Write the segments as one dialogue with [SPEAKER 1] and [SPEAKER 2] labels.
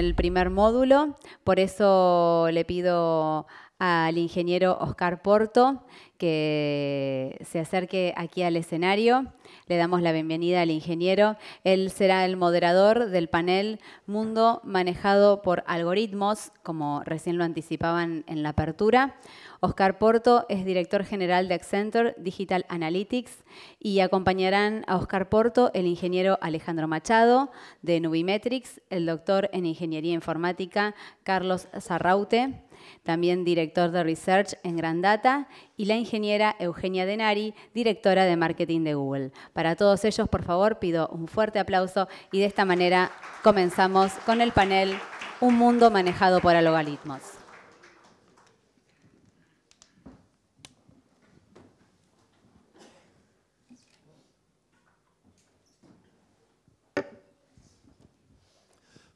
[SPEAKER 1] el primer módulo, por eso le pido al ingeniero Oscar Porto que se acerque aquí al escenario. Le damos la bienvenida al ingeniero. Él será el moderador del panel Mundo manejado por algoritmos, como recién lo anticipaban en la apertura. Oscar Porto es director general de Accenture Digital Analytics y acompañarán a Oscar Porto el ingeniero Alejandro Machado de Nubimetrics, el doctor en ingeniería informática Carlos Zarraute, también director de Research en Grand Data, y la ingeniera Eugenia Denari, directora de Marketing de Google. Para todos ellos, por favor, pido un fuerte aplauso y de esta manera comenzamos con el panel Un mundo manejado por algoritmos.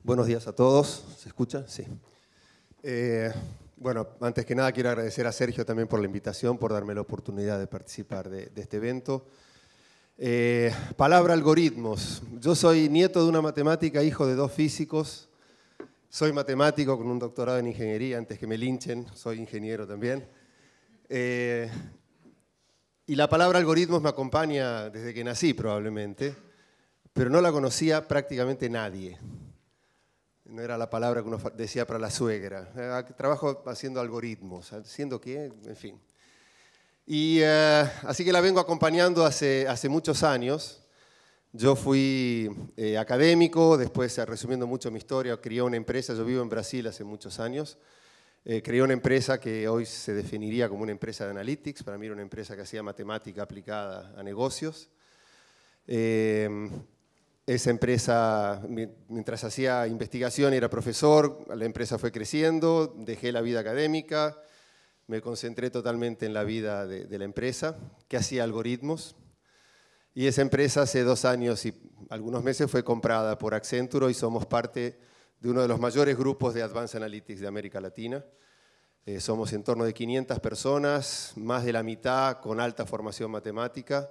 [SPEAKER 2] Buenos días a todos. ¿Se escucha? Sí. Eh, bueno, antes que nada quiero agradecer a Sergio también por la invitación, por darme la oportunidad de participar de, este evento. Eh, palabra algoritmos. Yo soy nieto de una matemática, hijo de dos físicos. Soy matemático con un doctorado en ingeniería, antes que me linchen, soy ingeniero también. Eh, y la palabra algoritmos me acompaña desde que nací probablemente, pero no la conocía prácticamente nadie no era la palabra que uno decía para la suegra. Trabajo haciendo algoritmos, haciendo qué, en fin. Y eh, así que la vengo acompañando hace, hace muchos años. Yo fui eh, académico, después, eh, resumiendo mucho mi historia, creé una empresa, yo vivo en Brasil hace muchos años, creé una empresa que hoy se definiría como una empresa de analytics, para mí era una empresa que hacía matemática aplicada a negocios. Esa empresa, mientras hacía investigación, era profesor, la empresa fue creciendo, dejé la vida académica, me concentré totalmente en la vida de, la empresa, que hacía algoritmos. Y esa empresa hace dos años y algunos meses fue comprada por Accenture y somos parte de uno de los mayores grupos de Advanced Analytics de América Latina. Eh, somos en torno de 500 personas, más de la mitad con alta formación matemática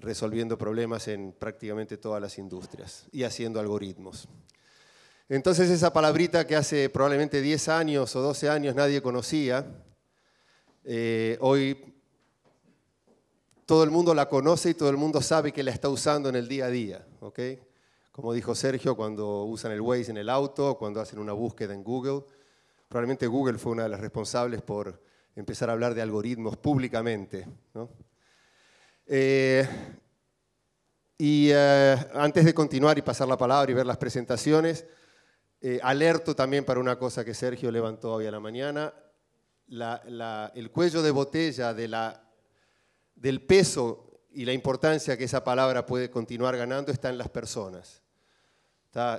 [SPEAKER 2] resolviendo problemas en prácticamente todas las industrias y haciendo algoritmos. Entonces esa palabrita que hace probablemente 10 años o 12 años nadie conocía, eh, hoy todo el mundo la conoce y todo el mundo sabe que la está usando en el día a día. ¿okay? Como dijo Sergio, cuando usan el Waze en el auto, cuando hacen una búsqueda en Google, probablemente Google fue una de las responsables por empezar a hablar de algoritmos públicamente. ¿no? Eh, y eh, antes de continuar y pasar la palabra y ver las presentaciones, eh, alerto también para una cosa que Sergio levantó hoy a la mañana, el cuello de botella del peso y la importancia que esa palabra puede continuar ganando está en las personas.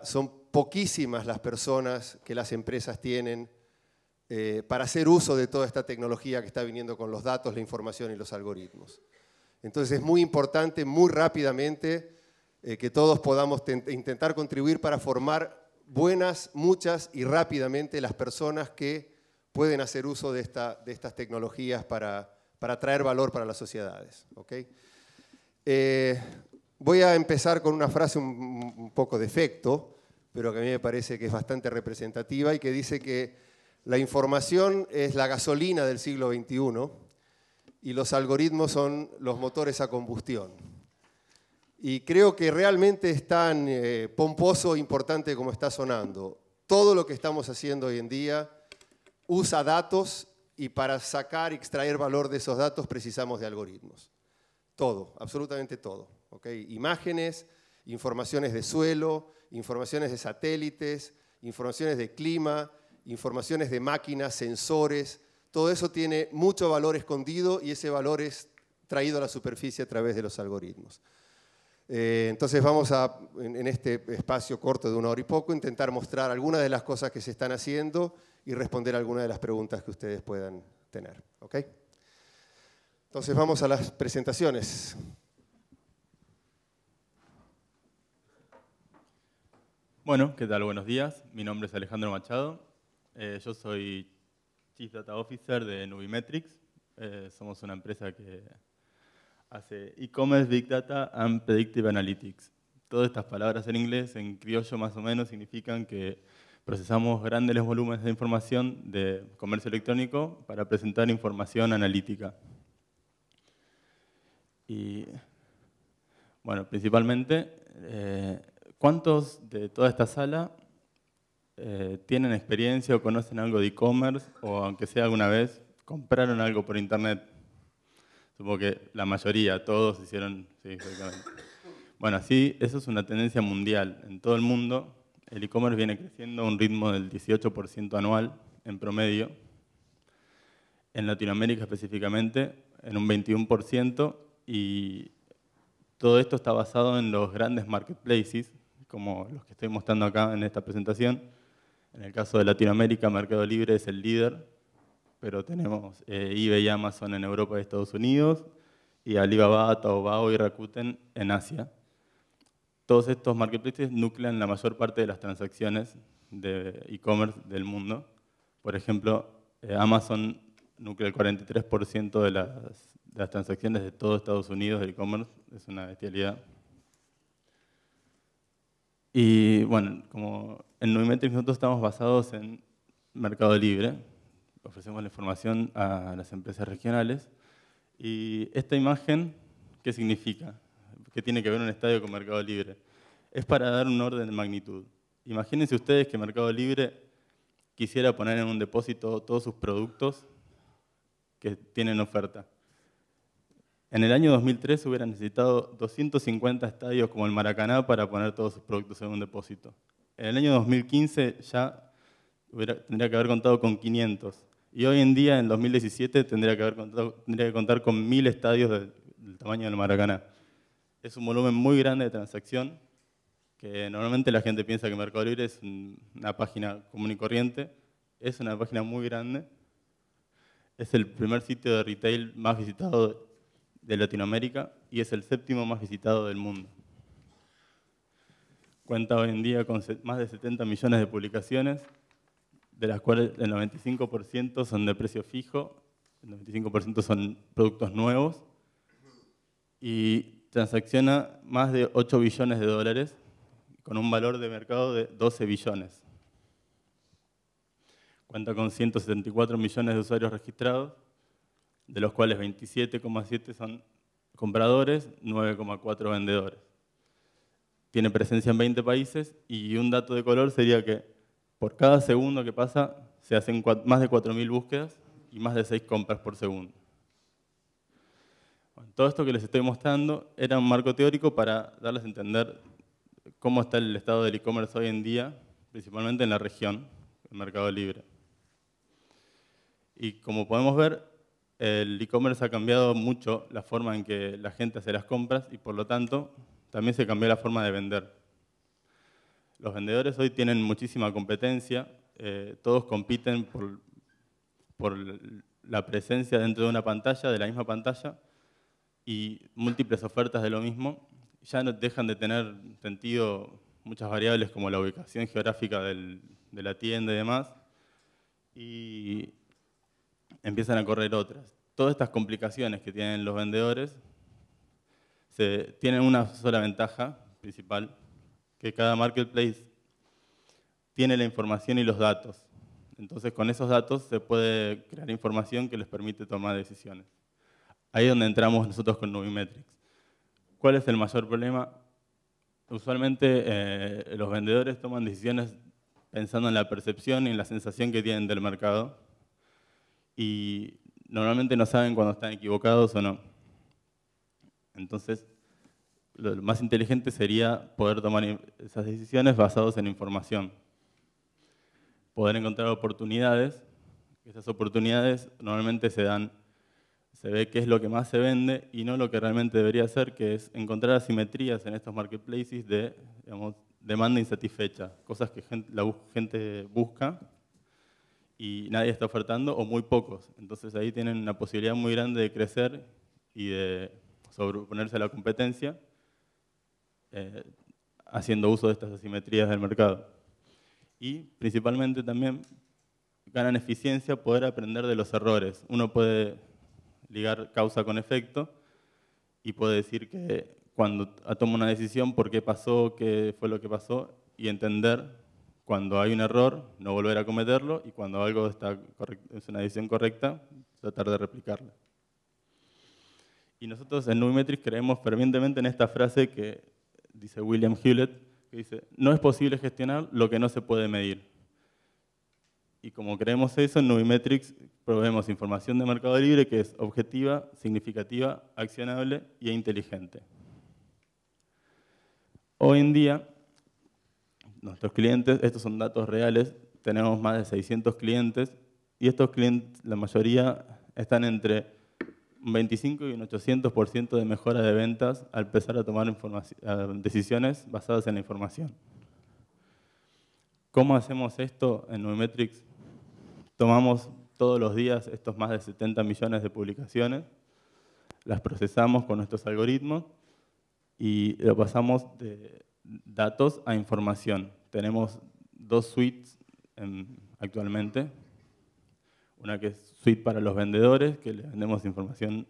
[SPEAKER 2] Son poquísimas las personas que las empresas tienen para hacer uso de toda esta tecnología que está viniendo con los datos, la información y los algoritmos. Entonces es muy importante, muy rápidamente, eh, que todos podamos intentar contribuir para formar buenas, muchas y rápidamente las personas que pueden hacer uso de, estas tecnologías para, traer valor para las sociedades. Eh, voy a empezar con una frase un, poco de efecto, pero que a mí me parece que es bastante representativa y que dice que la información es la gasolina del siglo XXI y los algoritmos son los motores a combustión. Y creo que realmente es tan eh, pomposo e importante como está sonando. Todo lo que estamos haciendo hoy en día usa datos y para sacar, y extraer valor de esos datos precisamos de algoritmos. Todo, absolutamente todo. Imágenes, informaciones de suelo, informaciones de satélites, informaciones de clima, informaciones de máquinas, sensores, todo eso tiene mucho valor escondido y ese valor es traído a la superficie a través de los algoritmos. Eh, entonces vamos a, en, este espacio corto de una hora y poco, intentar mostrar algunas de las cosas que se están haciendo y responder algunas de las preguntas que ustedes puedan tener. Entonces vamos a las presentaciones.
[SPEAKER 3] Bueno, ¿qué tal? Buenos días. Mi nombre es Alejandro Machado. Eh, yo soy Chief Data Officer de Nubimetrics. Eh, somos una empresa que hace e-commerce, Big Data and Predictive Analytics. Todas estas palabras en inglés, en criollo más o menos, significan que procesamos grandes volúmenes de información de comercio electrónico para presentar información analítica. Y, bueno, principalmente, eh, ¿cuántos de toda esta sala eh, tienen experiencia o conocen algo de e-commerce o aunque sea alguna vez, compraron algo por internet. Supongo que la mayoría, todos hicieron, Bueno, sí, eso es una tendencia mundial. En todo el mundo, el e-commerce viene creciendo a un ritmo del 18% anual en promedio. En Latinoamérica específicamente, en un 21%. Y todo esto está basado en los grandes marketplaces, como los que estoy mostrando acá en esta presentación, en el caso de Latinoamérica, Mercado Libre es el líder, pero tenemos eh, eBay y Amazon en Europa y Estados Unidos, y Alibaba, Taobao y Rakuten en Asia. Todos estos marketplaces nuclean la mayor parte de las transacciones de e-commerce del mundo. Por ejemplo, eh, Amazon nuclea el 43% de las, de las transacciones de todo Estados Unidos de e-commerce, es una bestialidad. Y bueno, como en y nosotros estamos basados en Mercado Libre, ofrecemos la información a las empresas regionales. Y esta imagen, ¿qué significa? ¿Qué tiene que ver un estadio con Mercado Libre? Es para dar un orden de magnitud. Imagínense ustedes que Mercado Libre quisiera poner en un depósito todos sus productos que tienen oferta. En el año 2003 hubiera necesitado 250 estadios como el Maracaná para poner todos sus productos en un depósito. En el año 2015 ya tendría que haber contado con 500. Y hoy en día, en 2017, tendría que, contar con 1000 estadios del, tamaño del Maracaná. Es un volumen muy grande de transacción, que normalmente la gente piensa que Mercado Libre es una página común y corriente. Es una página muy grande. Es el primer sitio de retail más visitado de Latinoamérica y es el séptimo más visitado del mundo. Cuenta hoy en día con más de 70 millones de publicaciones, de las cuales el 95% son de precio fijo, el 95% son productos nuevos y transacciona más de 8 billones de dólares con un valor de mercado de 12 billones. Cuenta con 174 millones de usuarios registrados de los cuales 27,7 son compradores, 9,4 vendedores. Tiene presencia en 20 países y un dato de color sería que por cada segundo que pasa se hacen más de 4.000 búsquedas y más de 6 compras por segundo. todo esto que les estoy mostrando era un marco teórico para darles a entender cómo está el estado del e-commerce hoy en día, principalmente en la región, el mercado libre. Y como podemos ver, el e-commerce ha cambiado mucho la forma en que la gente hace las compras y por lo tanto también se cambió la forma de vender. Los vendedores hoy tienen muchísima competencia, eh, todos compiten por, la presencia dentro de una pantalla, de la misma pantalla, y múltiples ofertas de lo mismo, ya no dejan de tener sentido muchas variables como la ubicación geográfica de la tienda y demás. Y empiezan a correr otras. Todas estas complicaciones que tienen los vendedores tienen una sola ventaja principal, que cada marketplace tiene la información y los datos. Entonces con esos datos se puede crear información que les permite tomar decisiones. Ahí es donde entramos nosotros con Nubimetrics. ¿Cuál es el mayor problema? Usualmente eh, los vendedores toman decisiones pensando en la percepción y en la sensación que tienen del mercado y normalmente no saben cuando están equivocados o no. Entonces, lo más inteligente sería poder tomar esas decisiones basadas en información. Poder encontrar oportunidades. Esas oportunidades normalmente se dan, se ve qué es lo que más se vende y no lo que realmente debería ser, que es encontrar asimetrías en estos marketplaces de demanda insatisfecha, cosas que la gente busca y nadie está ofertando o muy pocos. Entonces ahí tienen una posibilidad muy grande de crecer y de sobreponerse a la competencia eh, haciendo uso de estas asimetrías del mercado. Y principalmente también ganan eficiencia poder aprender de los errores. Uno puede ligar causa con efecto y puede decir que cuando toma una decisión, por qué pasó, qué fue lo que pasó, y entender cuando hay un error, no volver a cometerlo y cuando algo está es una decisión correcta, tratar de replicarla. Y nosotros en Nubimetrics creemos fervientemente en esta frase que dice William Hewlett, que dice, no es posible gestionar lo que no se puede medir. Y como creemos eso, en Nubimetrics proveemos información de mercado libre que es objetiva, significativa, accionable e inteligente. Hoy en día, nuestros clientes, estos son datos reales, tenemos más de 600 clientes y estos clientes, la mayoría, están entre un 25 y un 800% de mejora de ventas al empezar a tomar decisiones basadas en la información. ¿Cómo hacemos esto en Numetrics? Tomamos todos los días estos más de 70 millones de publicaciones, las procesamos con nuestros algoritmos y lo pasamos de datos a información. Tenemos dos suites actualmente. Una que es suite para los vendedores, que le vendemos información.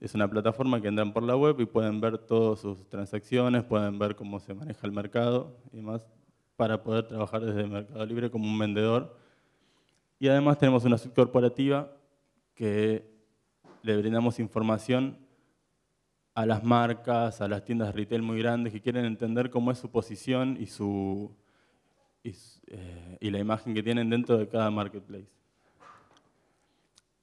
[SPEAKER 3] Es una plataforma que entran por la web y pueden ver todas sus transacciones, pueden ver cómo se maneja el mercado y más para poder trabajar desde Mercado Libre como un vendedor. Y además tenemos una suite corporativa que le brindamos información a las marcas, a las tiendas retail muy grandes que quieren entender cómo es su posición y, su, y, eh, la imagen que tienen dentro de cada marketplace.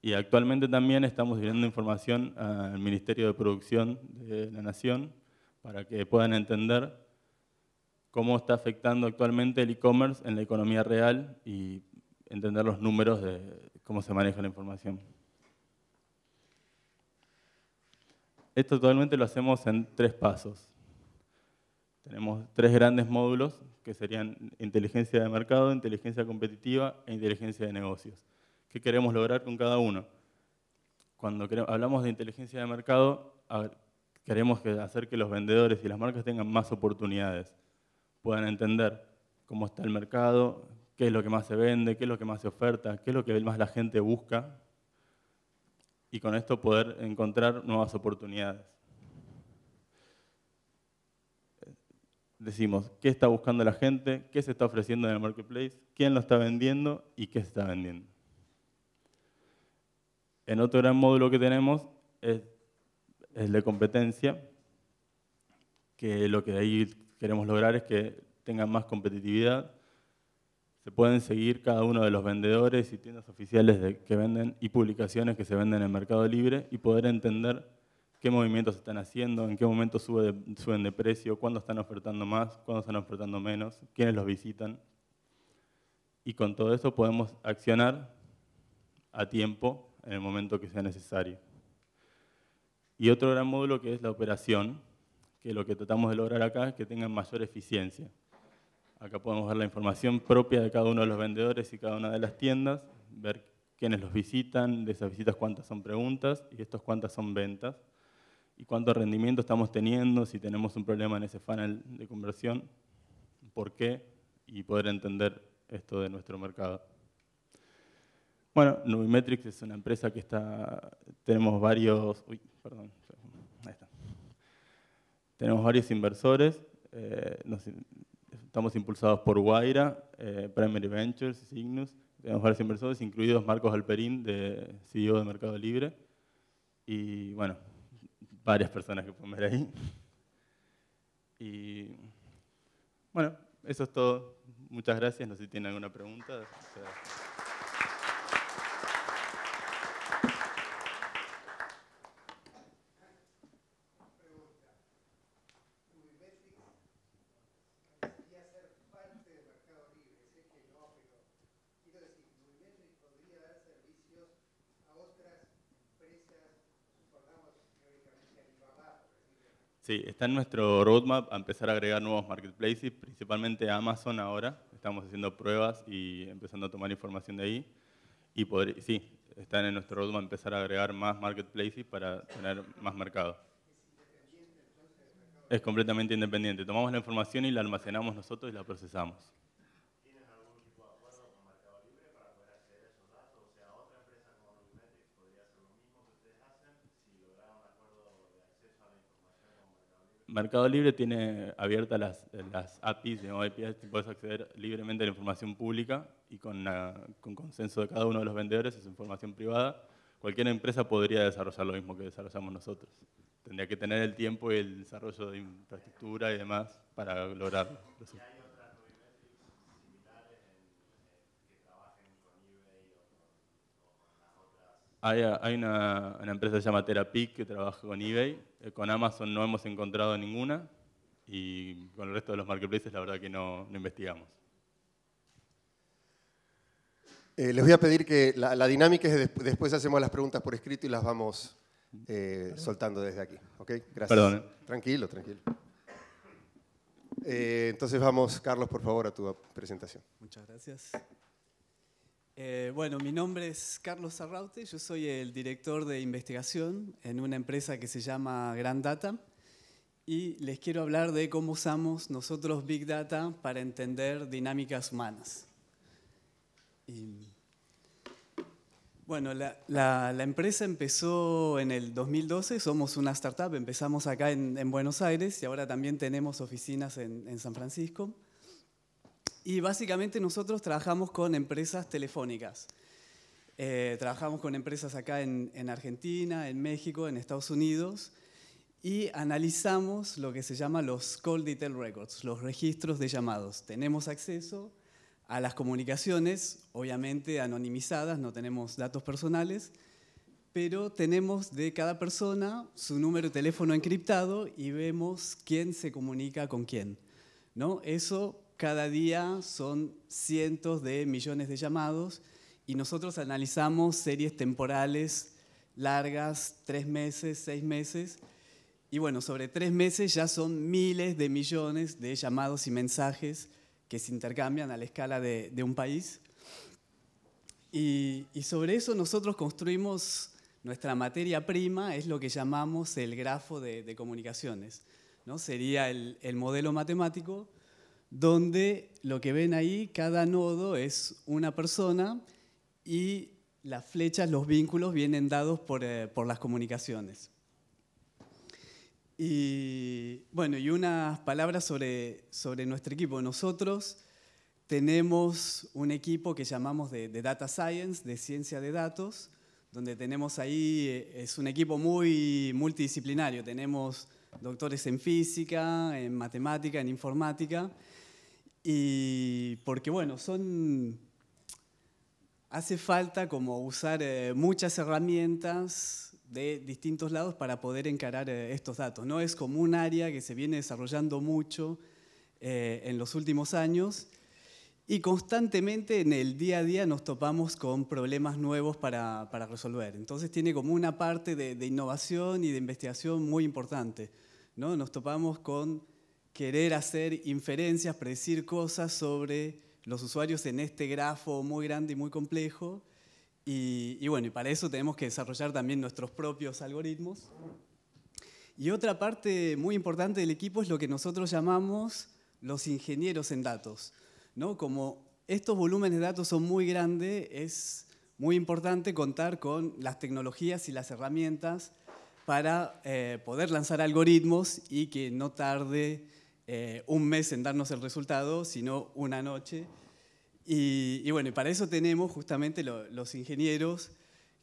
[SPEAKER 3] Y actualmente también estamos enviando información al Ministerio de Producción de la Nación para que puedan entender cómo está afectando actualmente el e-commerce en la economía real y entender los números de cómo se maneja la información. Esto totalmente lo hacemos en tres pasos. Tenemos tres grandes módulos que serían inteligencia de mercado, inteligencia competitiva e inteligencia de negocios. ¿Qué queremos lograr con cada uno? Cuando hablamos de inteligencia de mercado, queremos hacer que los vendedores y las marcas tengan más oportunidades, puedan entender cómo está el mercado, qué es lo que más se vende, qué es lo que más se oferta, qué es lo que más la gente busca y con esto poder encontrar nuevas oportunidades. Decimos, ¿qué está buscando la gente? ¿Qué se está ofreciendo en el marketplace? ¿Quién lo está vendiendo? ¿Y qué se está vendiendo? En otro gran módulo que tenemos es el de competencia, que lo que ahí queremos lograr es que tengan más competitividad, se pueden seguir cada uno de los vendedores y tiendas oficiales que venden y publicaciones que se venden en Mercado Libre y poder entender qué movimientos están haciendo, en qué momento suben de precio, cuándo están ofertando más, cuándo están ofertando menos, quiénes los visitan. Y con todo eso podemos accionar a tiempo en el momento que sea necesario. Y otro gran módulo que es la operación, que lo que tratamos de lograr acá es que tengan mayor eficiencia. Acá podemos ver la información propia de cada uno de los vendedores y cada una de las tiendas, ver quiénes los visitan, de esas visitas cuántas son preguntas y estos cuántas son ventas, y cuánto rendimiento estamos teniendo, si tenemos un problema en ese funnel de conversión, por qué, y poder entender esto de nuestro mercado. Bueno, Nubimetrics es una empresa que está, tenemos varios, uy, perdón, ahí está. Tenemos varios inversores, eh, Estamos impulsados por Guaira, eh, Primary Ventures, Signus, tenemos varios inversores, incluidos Marcos Alperín, de CEO de Mercado Libre, y bueno, varias personas que pueden ver ahí. Y bueno, eso es todo. Muchas gracias. No sé si tienen alguna pregunta. Sí, está en nuestro roadmap a empezar a agregar nuevos marketplaces, principalmente Amazon ahora. Estamos haciendo pruebas y empezando a tomar información de ahí. Y poder, sí, está en nuestro roadmap a empezar a agregar más marketplaces para tener más mercado. Es completamente independiente. Tomamos la información y la almacenamos nosotros y la procesamos. Mercado Libre tiene abiertas las, APIs, y APIs, puedes acceder libremente a la información pública y con, con, consenso de cada uno de los vendedores, es información privada. Cualquier empresa podría desarrollar lo mismo que desarrollamos nosotros. Tendría que tener el tiempo y el desarrollo de infraestructura y demás para lograrlo. Hay, una, empresa que se llama Terapic que trabaja con eBay. Eh, con Amazon no hemos encontrado ninguna y con el resto de los marketplaces la verdad que no, investigamos.
[SPEAKER 2] Eh, les voy a pedir que la, dinámica es después hacemos las preguntas por escrito y las vamos eh, soltando desde aquí. ¿Ok? Gracias. Perdón. Tranquilo, tranquilo. entonces vamos, Carlos, por favor, a tu presentación. Muchas gracias.
[SPEAKER 4] Eh, bueno, mi nombre es Carlos Arraute, yo soy el director de investigación en una empresa que se llama Grand Data y les quiero hablar de cómo usamos nosotros Big Data para entender dinámicas humanas. bueno, la, empresa empezó en el 2012, somos una startup, empezamos acá en, Buenos Aires y ahora también tenemos oficinas en San Francisco. Y básicamente nosotros trabajamos con empresas telefónicas. Eh, trabajamos con empresas acá en, en, Argentina, en México, en Estados Unidos y analizamos lo que se llama los call detail records, los registros de llamados. Tenemos acceso a las comunicaciones, obviamente anonimizadas, no tenemos datos personales, pero tenemos de cada persona su número de teléfono encriptado y vemos quién se comunica con quién. ¿no? Eso cada día son cientos de millones de llamados y nosotros analizamos series temporales largas, tres meses, seis meses. Y bueno, sobre tres meses ya son miles de millones de llamados y mensajes que se intercambian a la escala de, un país. Y, sobre eso nosotros construimos nuestra materia prima, es lo que llamamos el grafo de, comunicaciones. ¿no? Sería el modelo matemático donde lo que ven ahí, cada nodo es una persona y las flechas, los vínculos vienen dados por, eh, las comunicaciones. Y bueno, y unas palabras sobre, nuestro equipo. Nosotros tenemos un equipo que llamamos de, de, Data Science, de ciencia de datos, donde tenemos ahí, eh, es un equipo muy multidisciplinario, tenemos doctores en física, en matemática, en informática, y porque bueno, son... Hace falta como usar eh, muchas herramientas de distintos lados para poder encarar eh, estos datos. No es como un área que se viene desarrollando mucho eh, en los últimos años y constantemente en el día a día nos topamos con problemas nuevos para, resolver. Entonces tiene como una parte de, innovación y de investigación muy importante. ¿no? Nos topamos con querer hacer inferencias, predecir cosas sobre los usuarios en este grafo muy grande y muy complejo. Y, y bueno, y para eso tenemos que desarrollar también nuestros propios algoritmos. Y otra parte muy importante del equipo es lo que nosotros llamamos los ingenieros en datos. Como estos volúmenes de datos son muy grandes, es muy importante contar con las tecnologías y las herramientas para eh, poder lanzar algoritmos y que no tarde eh, un mes en darnos el resultado, sino una noche. Y, bueno, para eso tenemos justamente los ingenieros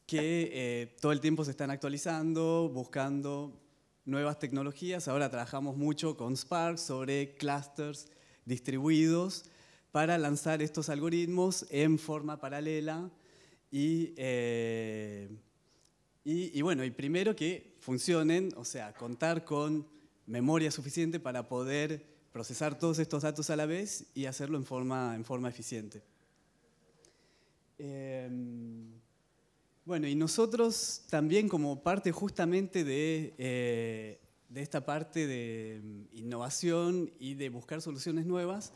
[SPEAKER 4] que eh, todo el tiempo se están actualizando, buscando nuevas tecnologías. Ahora trabajamos mucho con Spark sobre clusters distribuidos para lanzar estos algoritmos en forma paralela eh, y, bueno, y primero que funcionen, o sea, contar con memoria suficiente para poder procesar todos estos datos a la vez y hacerlo en forma, en forma eficiente. Em, bueno, y nosotros también como parte justamente de, eh, de esta parte de mm, innovación y de buscar soluciones nuevas,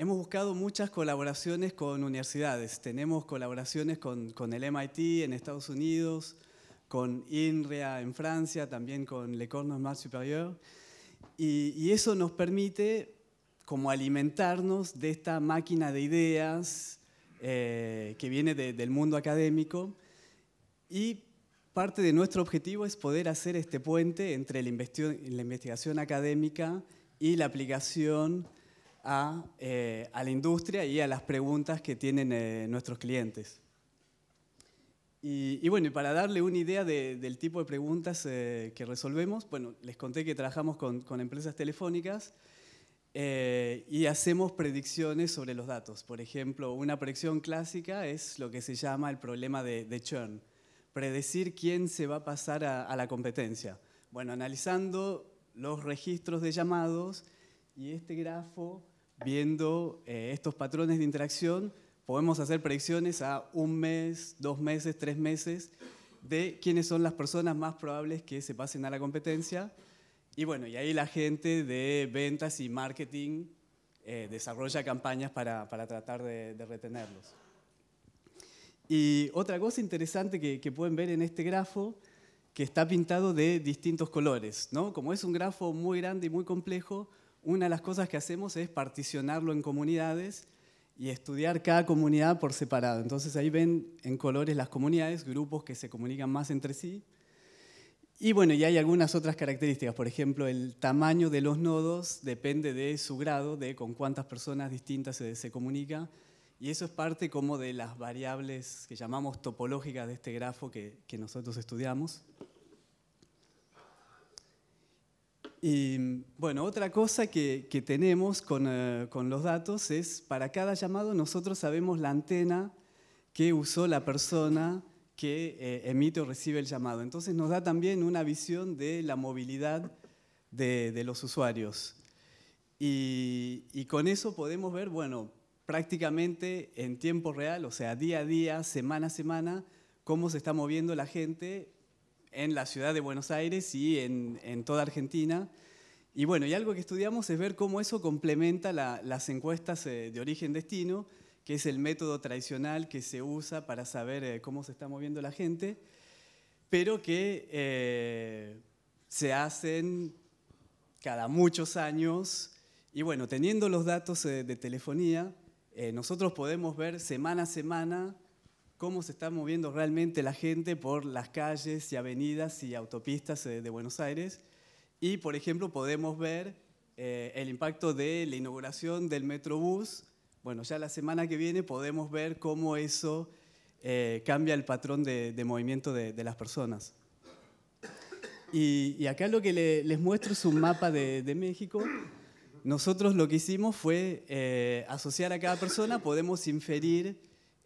[SPEAKER 4] Hemos buscado muchas colaboraciones con universidades. Tenemos colaboraciones con, el MIT en Estados Unidos, con INREA en Francia, también con Le Normale Supérieure. Y, y eso nos permite como alimentarnos de esta máquina de ideas eh, que viene del mundo académico. Y parte de nuestro objetivo es poder hacer este puente entre la, la investigación académica y la aplicación a, eh, a la industria y a las preguntas que tienen eh, nuestros clientes. Y, bueno, y para darle una idea del tipo de preguntas eh, que resolvemos, bueno, les conté que trabajamos con, empresas telefónicas y hacemos predicciones sobre los datos. Por ejemplo, una predicción clásica es lo que se llama el problema de, churn, predecir quién se va a pasar a, a, la competencia. Bueno, analizando los registros de llamados y este grafo viendo eh, estos patrones de interacción, podemos hacer predicciones a un mes, dos meses, tres meses de quiénes son las personas más probables que se pasen a la competencia. Y bueno, y ahí la gente de ventas y marketing eh, desarrolla campañas para, tratar de, retenerlos. Y otra cosa interesante que, que, pueden ver en este grafo, que está pintado de distintos colores, ¿no? Como es un grafo muy grande y muy complejo, una de las cosas que hacemos es particionarlo en comunidades y estudiar cada comunidad por separado. Entonces ahí ven en colores las comunidades, grupos que se comunican más entre sí. Y bueno, y hay algunas otras características, por ejemplo, el tamaño de los nodos depende de su grado, de con cuántas personas distintas se, comunica, y eso es parte como de las variables que llamamos topológicas de este grafo que nosotros estudiamos. Y bueno, otra cosa que, tenemos con, eh, con, los datos es, para cada llamado nosotros sabemos la antena que usó la persona que eh, emite o recibe el llamado. Entonces nos da también una visión de la movilidad de, de los usuarios. Y, y, con eso podemos ver, bueno, prácticamente en tiempo real, o sea, día a día, semana a semana, cómo se está moviendo la gente en la ciudad de Buenos Aires y en, en toda Argentina. Y bueno, y algo que estudiamos es ver cómo eso complementa las encuestas eh, de origen-destino, que es el método tradicional que se usa para saber eh, cómo se está moviendo la gente, pero que eh, se hacen cada muchos años. Y bueno, teniendo los datos de telefonía, nosotros podemos ver semana a semana cómo se está moviendo realmente la gente por las calles y avenidas y autopistas eh, de Buenos Aires. Y, por ejemplo, podemos ver eh, el impacto de la inauguración del Metrobús. Bueno, ya la semana que viene podemos ver cómo eso eh, cambia el patrón de, movimiento de, las personas. Y, acá lo que les muestro es un mapa de, México. Nosotros lo que hicimos fue asociar a cada persona, podemos inferir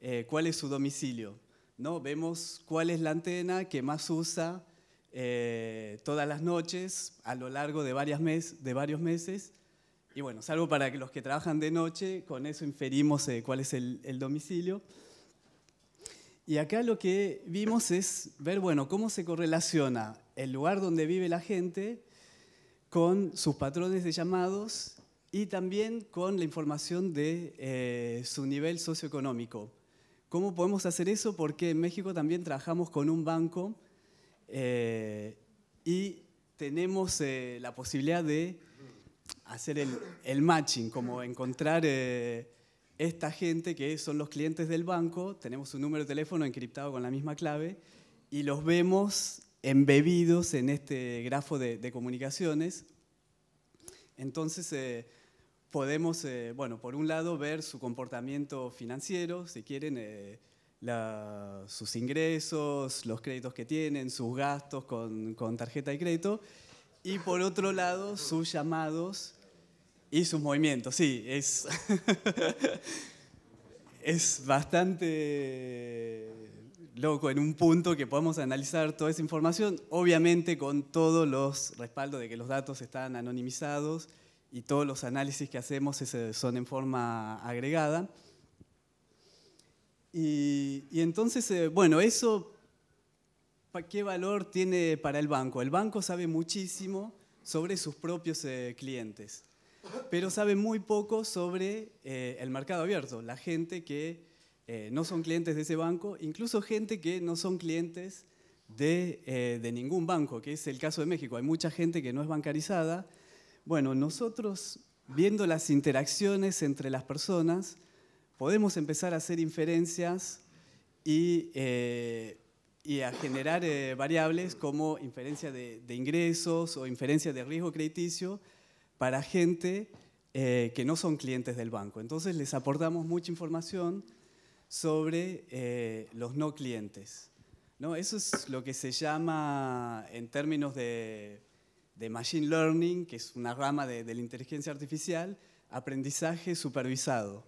[SPEAKER 4] eh, cuál es su domicilio. ¿no? Vemos cuál es la antena que más usa eh, todas las noches a lo largo de, varios de varios meses. Y bueno, salvo para los que trabajan de noche, con eso inferimos eh, cuál es el, domicilio. Y acá lo que vimos es ver, bueno, cómo se correlaciona el lugar donde vive la gente con sus patrones de llamados y también con la información de su nivel socioeconómico. ¿Cómo podemos hacer eso? Porque en México también trabajamos con un banco eh, y tenemos eh, la posibilidad de hacer el, matching, como encontrar eh, esta gente que son los clientes del banco, tenemos un número de teléfono encriptado con la misma clave y los vemos embebidos en este grafo de, de comunicaciones. Entonces, podemos, eh, bueno, por un lado ver su comportamiento financiero, si quieren, eh, sus ingresos, los créditos que tienen, sus gastos con, con tarjeta de crédito, y por otro lado sus llamados y sus movimientos. Sí, es, es bastante loco en un punto que podemos analizar toda esa información, obviamente con todos los respaldos de que los datos están anonimizados y todos los análisis que hacemos son en forma agregada. Y, entonces, eh, bueno, eso, ¿qué valor tiene para el banco? El banco sabe muchísimo sobre sus propios eh, clientes, pero sabe muy poco sobre eh, el mercado abierto, la gente que no son clientes de ese banco, incluso gente que no son clientes de ningún banco, que es el caso de México. Hay mucha gente que no es bancarizada, bueno, nosotros, viendo las interacciones entre las personas, podemos empezar a hacer inferencias y, eh, a generar eh, variables como inferencia de, ingresos o inferencia de riesgo crediticio para gente eh, que no son clientes del banco. Entonces les aportamos mucha información sobre los no clientes. ¿no? Eso es lo que se llama en términos de de Machine Learning, que es una rama de, la inteligencia artificial, aprendizaje supervisado.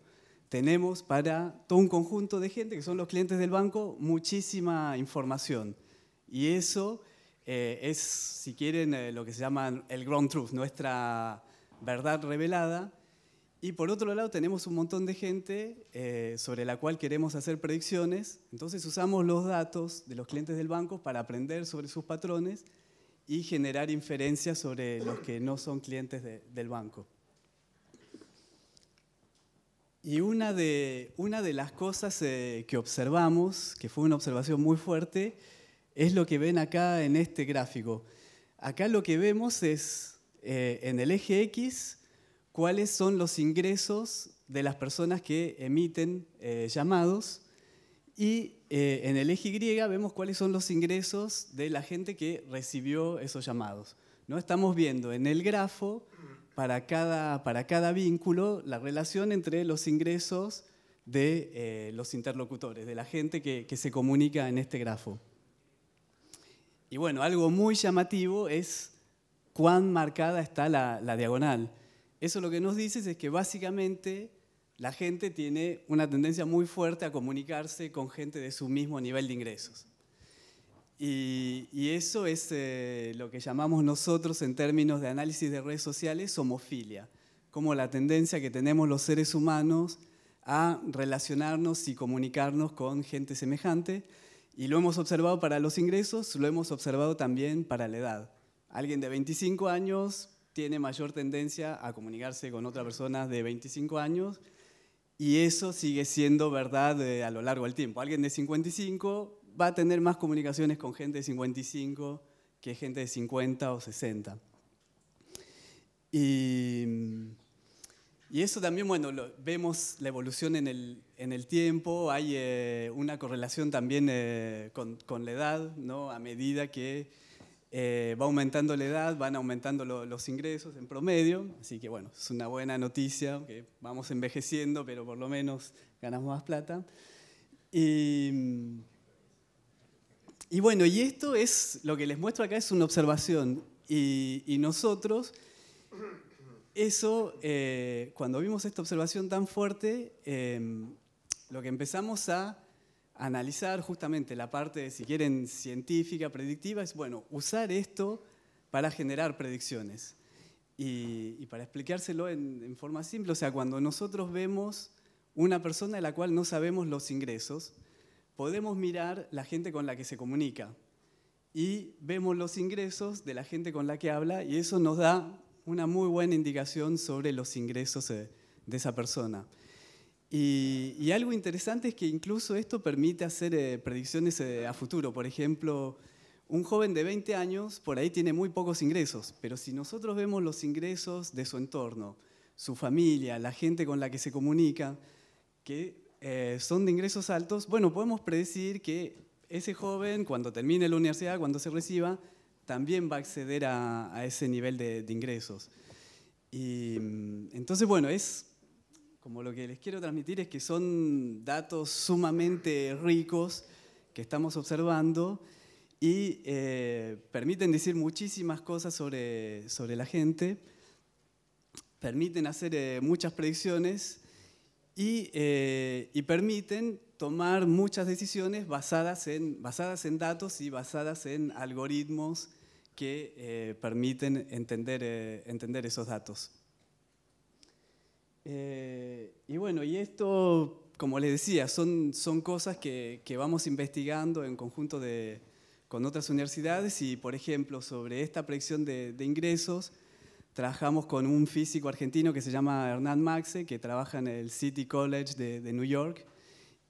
[SPEAKER 4] Tenemos para todo un conjunto de gente, que son los clientes del banco, muchísima información. Y eso eh, es, si quieren, eh, lo que se llama el ground truth, nuestra verdad revelada. Y por otro lado tenemos un montón de gente eh, sobre la cual queremos hacer predicciones, entonces usamos los datos de los clientes del banco para aprender sobre sus patrones y generar inferencias sobre los que no son clientes del banco. Y una de, una de las cosas eh, que observamos, que fue una observación muy fuerte, es lo que ven acá en este gráfico. Acá lo que vemos es eh, en el eje X cuáles son los ingresos de las personas que emiten eh, llamados y eh, en el eje Y vemos cuáles son los ingresos de la gente que recibió esos llamados. ¿no? Estamos viendo en el grafo, para cada, para cada vínculo, la relación entre los ingresos de eh, los interlocutores, de la gente que, se comunica en este grafo. Y bueno, algo muy llamativo es cuán marcada está la, la, diagonal. Eso lo que nos dice es que básicamente la gente tiene una tendencia muy fuerte a comunicarse con gente de su mismo nivel de ingresos. Y, eso es eh, lo que llamamos nosotros en términos de análisis de redes sociales homofilia, como la tendencia que tenemos los seres humanos a relacionarnos y comunicarnos con gente semejante. Y lo hemos observado para los ingresos, lo hemos observado también para la edad. Alguien de 25 años tiene mayor tendencia a comunicarse con otra persona de 25 años y eso sigue siendo verdad eh, a lo largo del tiempo. Alguien de 55 va a tener más comunicaciones con gente de 55 que gente de 50 o 60. Y, eso también, bueno, vemos la evolución en el, tiempo, hay eh, una correlación también eh, con, con, la edad, ¿no? A medida que eh, va aumentando la edad, van aumentando los ingresos en promedio, así que bueno, es una buena noticia, que vamos envejeciendo, pero por lo menos ganamos más plata. Y, bueno, y esto es, lo que les muestro acá es una observación, y, nosotros, eso, eh, cuando vimos esta observación tan fuerte, eh, lo que empezamos a analizar justamente la parte, si quieren, científica, predictiva, es, bueno, usar esto para generar predicciones. Y, para explicárselo en, forma simple, o sea, cuando nosotros vemos una persona de la cual no sabemos los ingresos, podemos mirar la gente con la que se comunica y vemos los ingresos de la gente con la que habla y eso nos da una muy buena indicación sobre los ingresos de esa persona. Y, algo interesante es que incluso esto permite hacer eh, predicciones eh, a futuro. Por ejemplo, un joven de 20 años por ahí tiene muy pocos ingresos, pero si nosotros vemos los ingresos de su entorno, su familia, la gente con la que se comunica, que eh, son de ingresos altos, bueno, podemos predecir que ese joven, cuando termine la universidad, cuando se reciba, también va a acceder a, ese nivel de, de ingresos. Y mm, entonces, bueno, es como lo que les quiero transmitir es que son datos sumamente ricos que estamos observando y eh, permiten decir muchísimas cosas sobre, la gente, permiten hacer eh, muchas predicciones eh, y, permiten tomar muchas decisiones basadas en, basadas en datos y basadas en algoritmos que permiten entender esos datos. Eh, y bueno, y esto, como les decía, son, son cosas que, que vamos investigando en conjunto de, con otras universidades y, por ejemplo, sobre esta proyección de, de, ingresos, trabajamos con un físico argentino que se llama Hernán Maxe, que trabaja en el City College de, de New York.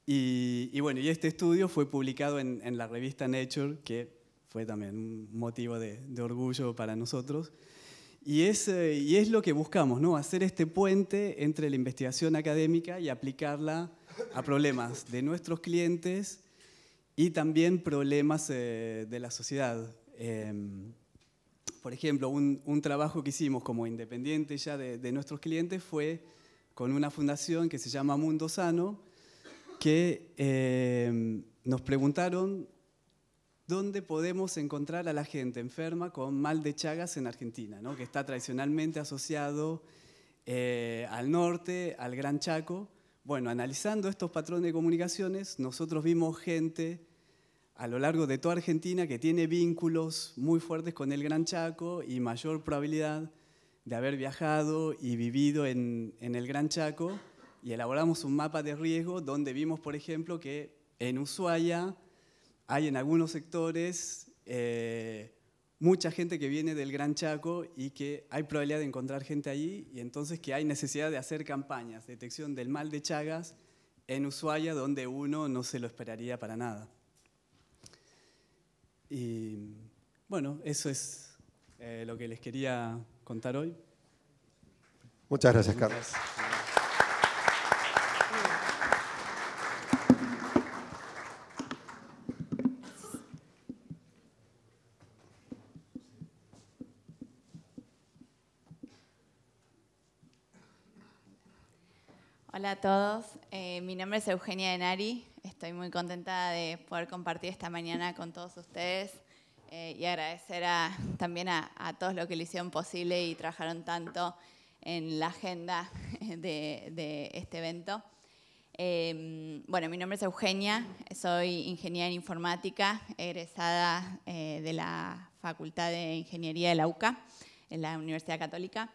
[SPEAKER 4] Y, y, bueno, y este estudio fue publicado en, en, la revista Nature, que fue también un motivo de, de orgullo para nosotros. Y es, eh, y es lo que buscamos, ¿no? hacer este puente entre la investigación académica y aplicarla a problemas de nuestros clientes y también problemas eh, de la sociedad. Em, por ejemplo, un, trabajo que hicimos como independiente ya de, de, nuestros clientes fue con una fundación que se llama Mundo Sano, que em, nos preguntaron dónde podemos encontrar a la gente enferma con mal de Chagas en Argentina, que está tradicionalmente asociado eh, al norte, al Gran Chaco. Bueno, analizando estos patrones de comunicaciones, nosotros vimos gente a lo largo de toda Argentina que tiene vínculos muy fuertes con el Gran Chaco y mayor probabilidad de haber viajado y vivido en, en el Gran Chaco. Y elaboramos un mapa de riesgo donde vimos, por ejemplo, que en Ushuaia, hay en algunos sectores eh, mucha gente que viene del Gran Chaco y que hay probabilidad de encontrar gente allí y entonces que hay necesidad de hacer campañas, de detección del mal de Chagas en Ushuaia, donde uno no se lo esperaría para nada. Y bueno, eso es eh, lo que les quería contar hoy.
[SPEAKER 2] Muchas gracias, Carlos.
[SPEAKER 5] Hola a todos, eh, mi nombre es Eugenia Denari, estoy muy contenta de poder compartir esta mañana con todos ustedes eh, y agradecer también a, todos los que lo hicieron posible y trabajaron tanto en la agenda de, este evento. Em, bueno, mi nombre es Eugenia, soy ingeniera en informática, egresada eh, de la Facultad de Ingeniería de la UCA, en la Universidad Católica.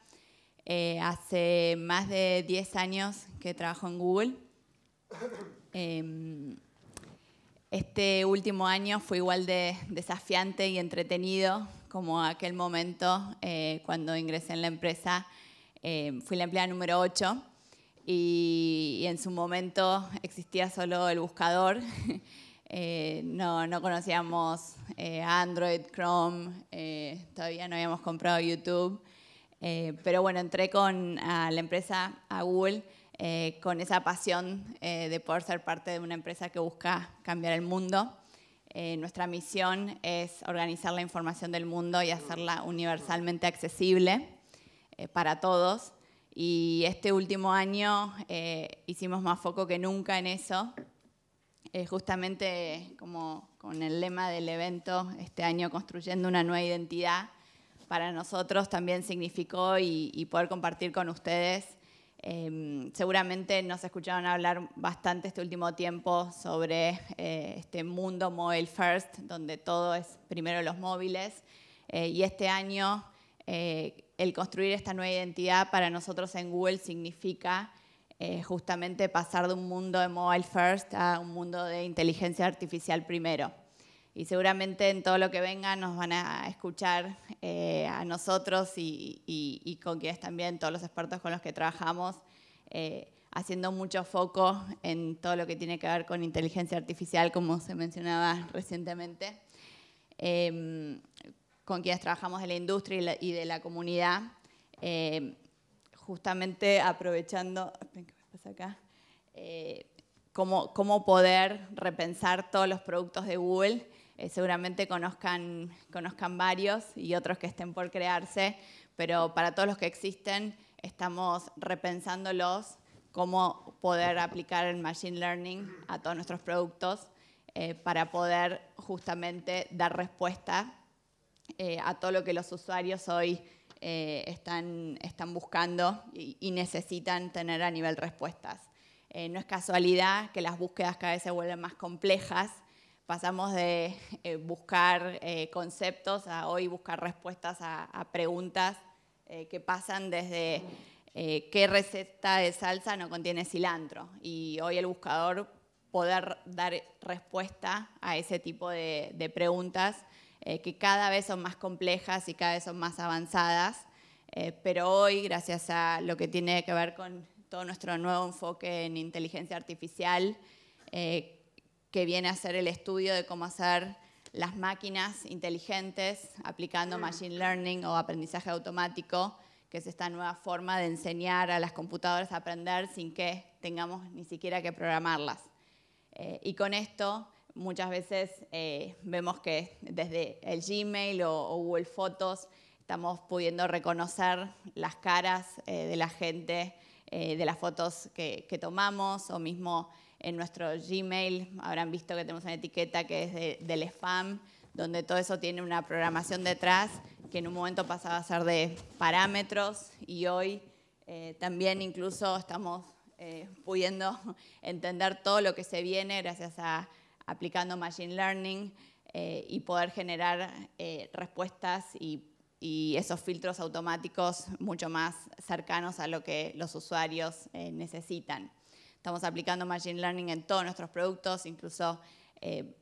[SPEAKER 5] Eh, hace más de 10 años que trabajo en Google. Em, este último año fue igual de desafiante y entretenido como aquel momento eh, cuando ingresé en la empresa. Em, fui la empleada número 8 y, en su momento existía solo el buscador. Eh, no, conocíamos Android, Chrome, todavía no habíamos comprado YouTube. Eh, pero bueno, entré con a la empresa, a Google, eh, con esa pasión eh, de poder ser parte de una empresa que busca cambiar el mundo. nuestra misión es organizar la información del mundo y hacerla universalmente accesible para todos. Y este último año hicimos más foco que nunca en eso, justamente como con el lema del evento, este año construyendo una nueva identidad, para nosotros también significó y, poder compartir con ustedes. Em, seguramente nos escucharon hablar bastante este último tiempo sobre eh, este mundo mobile first, donde todo es primero los móviles. Eh, y este año eh, el construir esta nueva identidad para nosotros en Google significa justamente pasar de un mundo de mobile first a un mundo de inteligencia artificial primero y seguramente en todo lo que venga nos van a escuchar eh, a nosotros y, con quienes también todos los expertos con los que trabajamos, eh, haciendo mucho foco en todo lo que tiene que ver con inteligencia artificial, como se mencionaba recientemente, em, con quienes trabajamos de la industria y, de la comunidad, em, justamente aprovechando... Eh, cómo, cómo, poder repensar todos los productos de Google eh, seguramente conozcan, varios y otros que estén por crearse, pero para todos los que existen estamos repensándolos cómo poder aplicar el Machine Learning a todos nuestros productos eh, para poder justamente dar respuesta eh, a todo lo que los usuarios hoy están, buscando y, y, necesitan tener a nivel respuestas. no es casualidad que las búsquedas cada vez se vuelven más complejas pasamos de eh, buscar eh, conceptos a hoy buscar respuestas a, preguntas eh, que pasan desde qué receta de salsa no contiene cilantro. Y hoy el buscador poder dar respuesta a ese tipo de, preguntas que cada vez son más complejas y cada vez son más avanzadas. pero hoy, gracias a lo que tiene que ver con todo nuestro nuevo enfoque en inteligencia artificial, que viene a ser el estudio de cómo hacer las máquinas inteligentes aplicando Machine Learning o aprendizaje automático, que es esta nueva forma de enseñar a las computadoras a aprender sin que tengamos ni siquiera que programarlas. Eh, y con esto muchas veces eh, vemos que desde el Gmail o, Google Fotos estamos pudiendo reconocer las caras eh, de la gente, de las fotos que, que tomamos o mismo en nuestro Gmail habrán visto que tenemos una etiqueta que es del spam, donde todo eso tiene una programación detrás que en un momento pasaba a ser de parámetros y hoy eh, también incluso estamos eh, pudiendo entender todo lo que se viene gracias a aplicando Machine Learning eh, y poder generar respuestas y esos filtros automáticos mucho más cercanos a lo que los usuarios necesitan. Estamos aplicando Machine Learning en todos nuestros productos, incluso eh,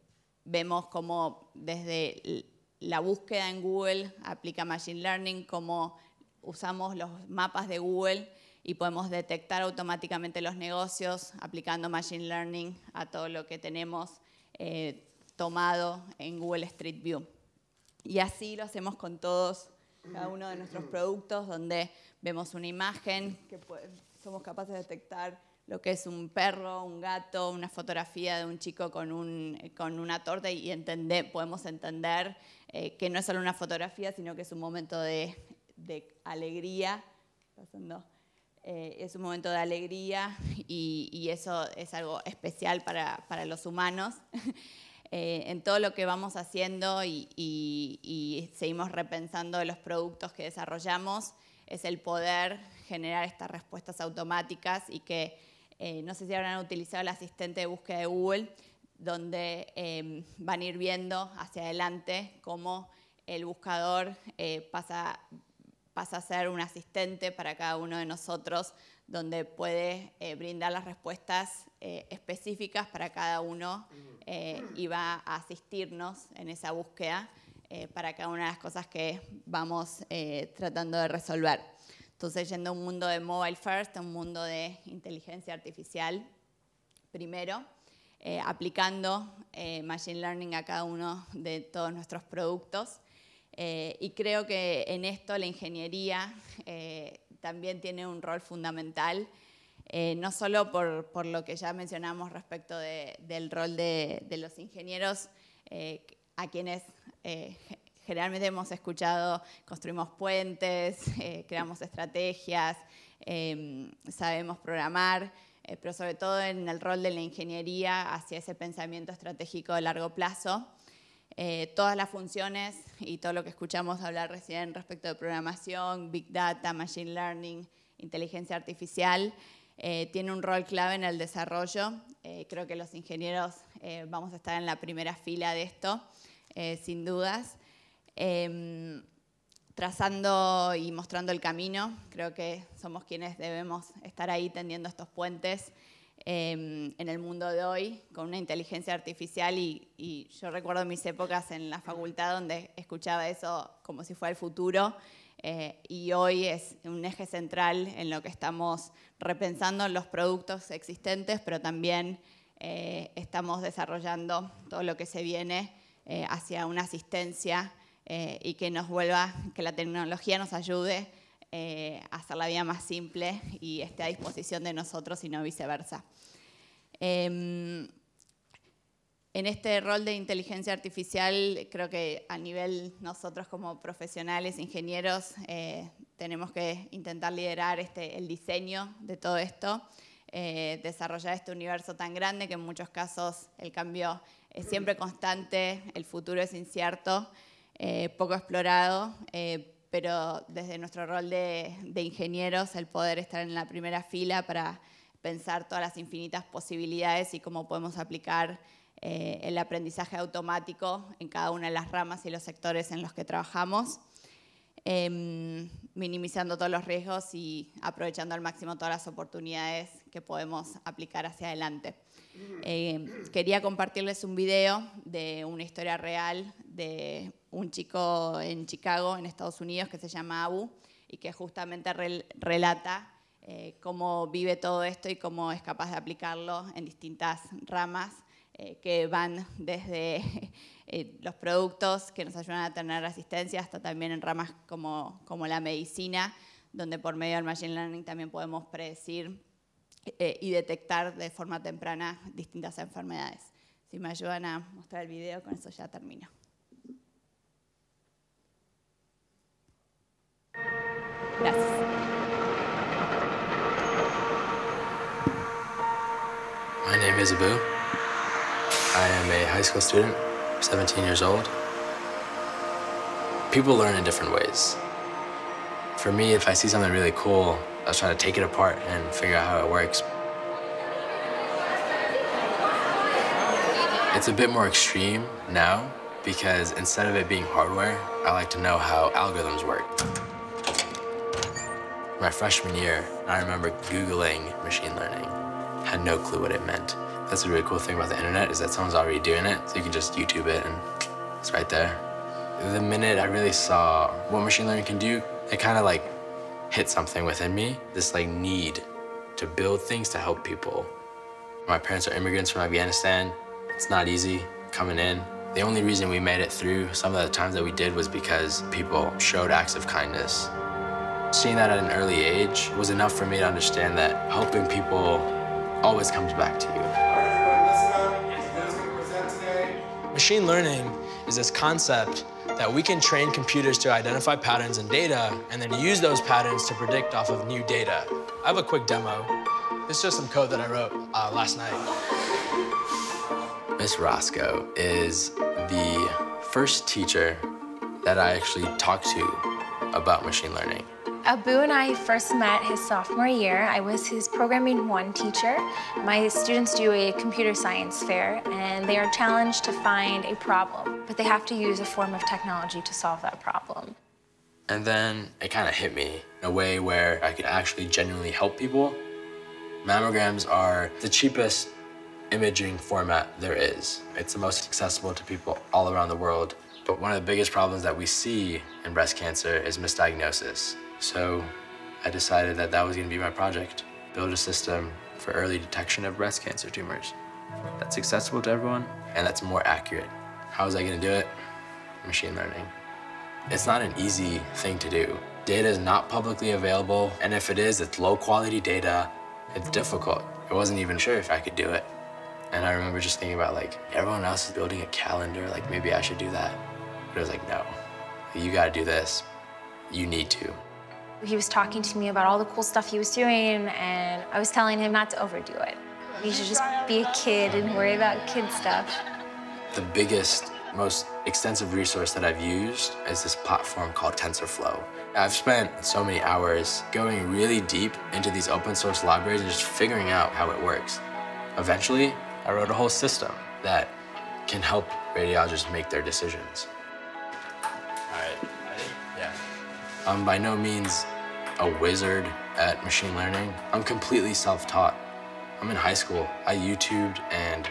[SPEAKER 5] vemos cómo desde la búsqueda en Google aplica Machine Learning, cómo usamos los mapas de Google y podemos detectar automáticamente los negocios aplicando Machine Learning a todo lo que tenemos eh, tomado en Google Street View. Y así lo hacemos con todos, cada uno de nuestros productos, donde vemos una imagen que somos capaces de detectar lo que es un perro, un gato, una fotografía de un chico con, eh, una torta y entender, podemos entender eh, que no es solo una fotografía, sino que es un momento de, alegría. Eh, es un momento de alegría y, eso es algo especial para, los humanos. en todo lo que vamos haciendo y, y, y seguimos repensando los productos que desarrollamos, es el poder generar estas respuestas automáticas y que eh, no sé si habrán utilizado el asistente de búsqueda de Google, donde em, van a ir viendo hacia adelante cómo el buscador eh, pasa, a ser un asistente para cada uno de nosotros, donde puede eh, brindar las respuestas específicas para cada uno y va a asistirnos en esa búsqueda para cada una de las cosas que vamos tratando de resolver. Entonces, yendo a un mundo de mobile first, a un mundo de inteligencia artificial, primero, eh, aplicando eh, Machine Learning a cada uno de todos nuestros productos. Eh, y creo que en esto la ingeniería también tiene un rol fundamental, no solo por, lo que ya mencionamos respecto del rol de los ingenieros a quienes generalmente hemos escuchado, construimos puentes, eh, creamos estrategias, em, sabemos programar, eh, pero sobre todo en el rol de la ingeniería hacia ese pensamiento estratégico de largo plazo. Eh, todas las funciones y todo lo que escuchamos hablar recién respecto de programación, Big Data, Machine Learning, inteligencia artificial, tiene un rol clave en el desarrollo. creo que los ingenieros vamos a estar en la primera fila de esto, sin dudas. Em, trazando y mostrando el camino. Creo que somos quienes debemos estar ahí tendiendo estos puentes em, en el mundo de hoy con una inteligencia artificial y, yo recuerdo mis épocas en la facultad donde escuchaba eso como si fuera el futuro. Eh, y hoy es un eje central en lo que estamos repensando los productos existentes, pero también eh, estamos desarrollando todo lo que se viene eh, hacia una asistencia eh, y que nos vuelva, que la tecnología nos ayude eh, a hacer la vida más simple y esté a disposición de nosotros y no viceversa. Em, en este rol de inteligencia artificial, creo que a nivel nosotros como profesionales, ingenieros, eh, tenemos que intentar liderar este, el diseño de todo esto, desarrollar este universo tan grande que en muchos casos el cambio es siempre constante, el futuro es incierto eh, poco explorado, eh, pero desde nuestro rol de, ingenieros, el poder estar en la primera fila para pensar todas las infinitas posibilidades y cómo podemos aplicar eh, el aprendizaje automático en cada una de las ramas y los sectores en los que trabajamos, em, minimizando todos los riesgos y aprovechando al máximo todas las oportunidades que podemos aplicar hacia adelante. Eh, quería compartirles un video de una historia real de un chico en Chicago, en Estados Unidos, que se llama Abu y que justamente relata eh, cómo vive todo esto y cómo es capaz de aplicarlo en distintas ramas eh, que van desde los productos que nos ayudan a tener asistencia hasta también en ramas como, como la medicina, donde por medio del Machine Learning también podemos predecir eh, y detectar de forma temprana distintas enfermedades. Si me ayudan a mostrar el video, con eso ya termino. Gracias.
[SPEAKER 6] My name is Abu. I am a high school student, 17 years old. People learn in different ways. For me, if I see something really cool, I was trying to take it apart and figure out how it works. It's a bit more extreme now because instead of it being hardware, I like to know how algorithms work. My freshman year, I remember Googling machine learning. Had no clue what it meant. That's the really cool thing about the internet is that someone's already doing it, so you can just YouTube it and it's right there. The minute I really saw what machine learning can do, it kind of like hit something within me, this like need to build things to help people. My parents are immigrants from Afghanistan. It's not easy coming in. The only reason we made it through some of the times that we did was because people showed acts of kindness. Seeing that at an early age was enough for me to understand that helping people always comes back to you. Machine learning is this concept that we can train computers to identify patterns in data and then use those patterns to predict off of new data. I have a quick demo. This is just some code that I wrote uh, last night. Miss Roscoe is the first teacher that I actually talked to about machine learning. Abu and I first met his sophomore year. I was his Programming 1 teacher. My students do a computer science fair, and they are challenged to find a problem, but they have to use a form of technology to solve that problem. And then it kind of hit me in a way where I could actually genuinely help people. Mammograms are the cheapest imaging format there is. It's the most accessible to people all around the world. But one of the biggest problems that we see in breast cancer is misdiagnosis. So I decided that that was going to be my project, build a system for early detection of breast cancer tumors that's accessible to everyone and that's more accurate. How was I going to do it? Machine learning. It's not an easy thing to do. Data is not publicly available, and if it is, it's low quality data. It's difficult. I wasn't even sure if I could do it. And I remember just thinking about like, everyone else is building a calendar, like maybe I should do that. But I was like, no, you gotta do this. You need to. He was talking to me about all the cool stuff he was doing, and I was telling him not to overdo it. He should just be a kid and worry about kid stuff. The biggest, most extensive resource that I've used is this platform called TensorFlow. I've spent so many hours going really deep into these open source libraries and just figuring out how it works. Eventually, I wrote a whole system that can help radiologists make their decisions. I'm by no means a wizard at machine learning. I'm completely self-taught. I'm in high school. I YouTubed and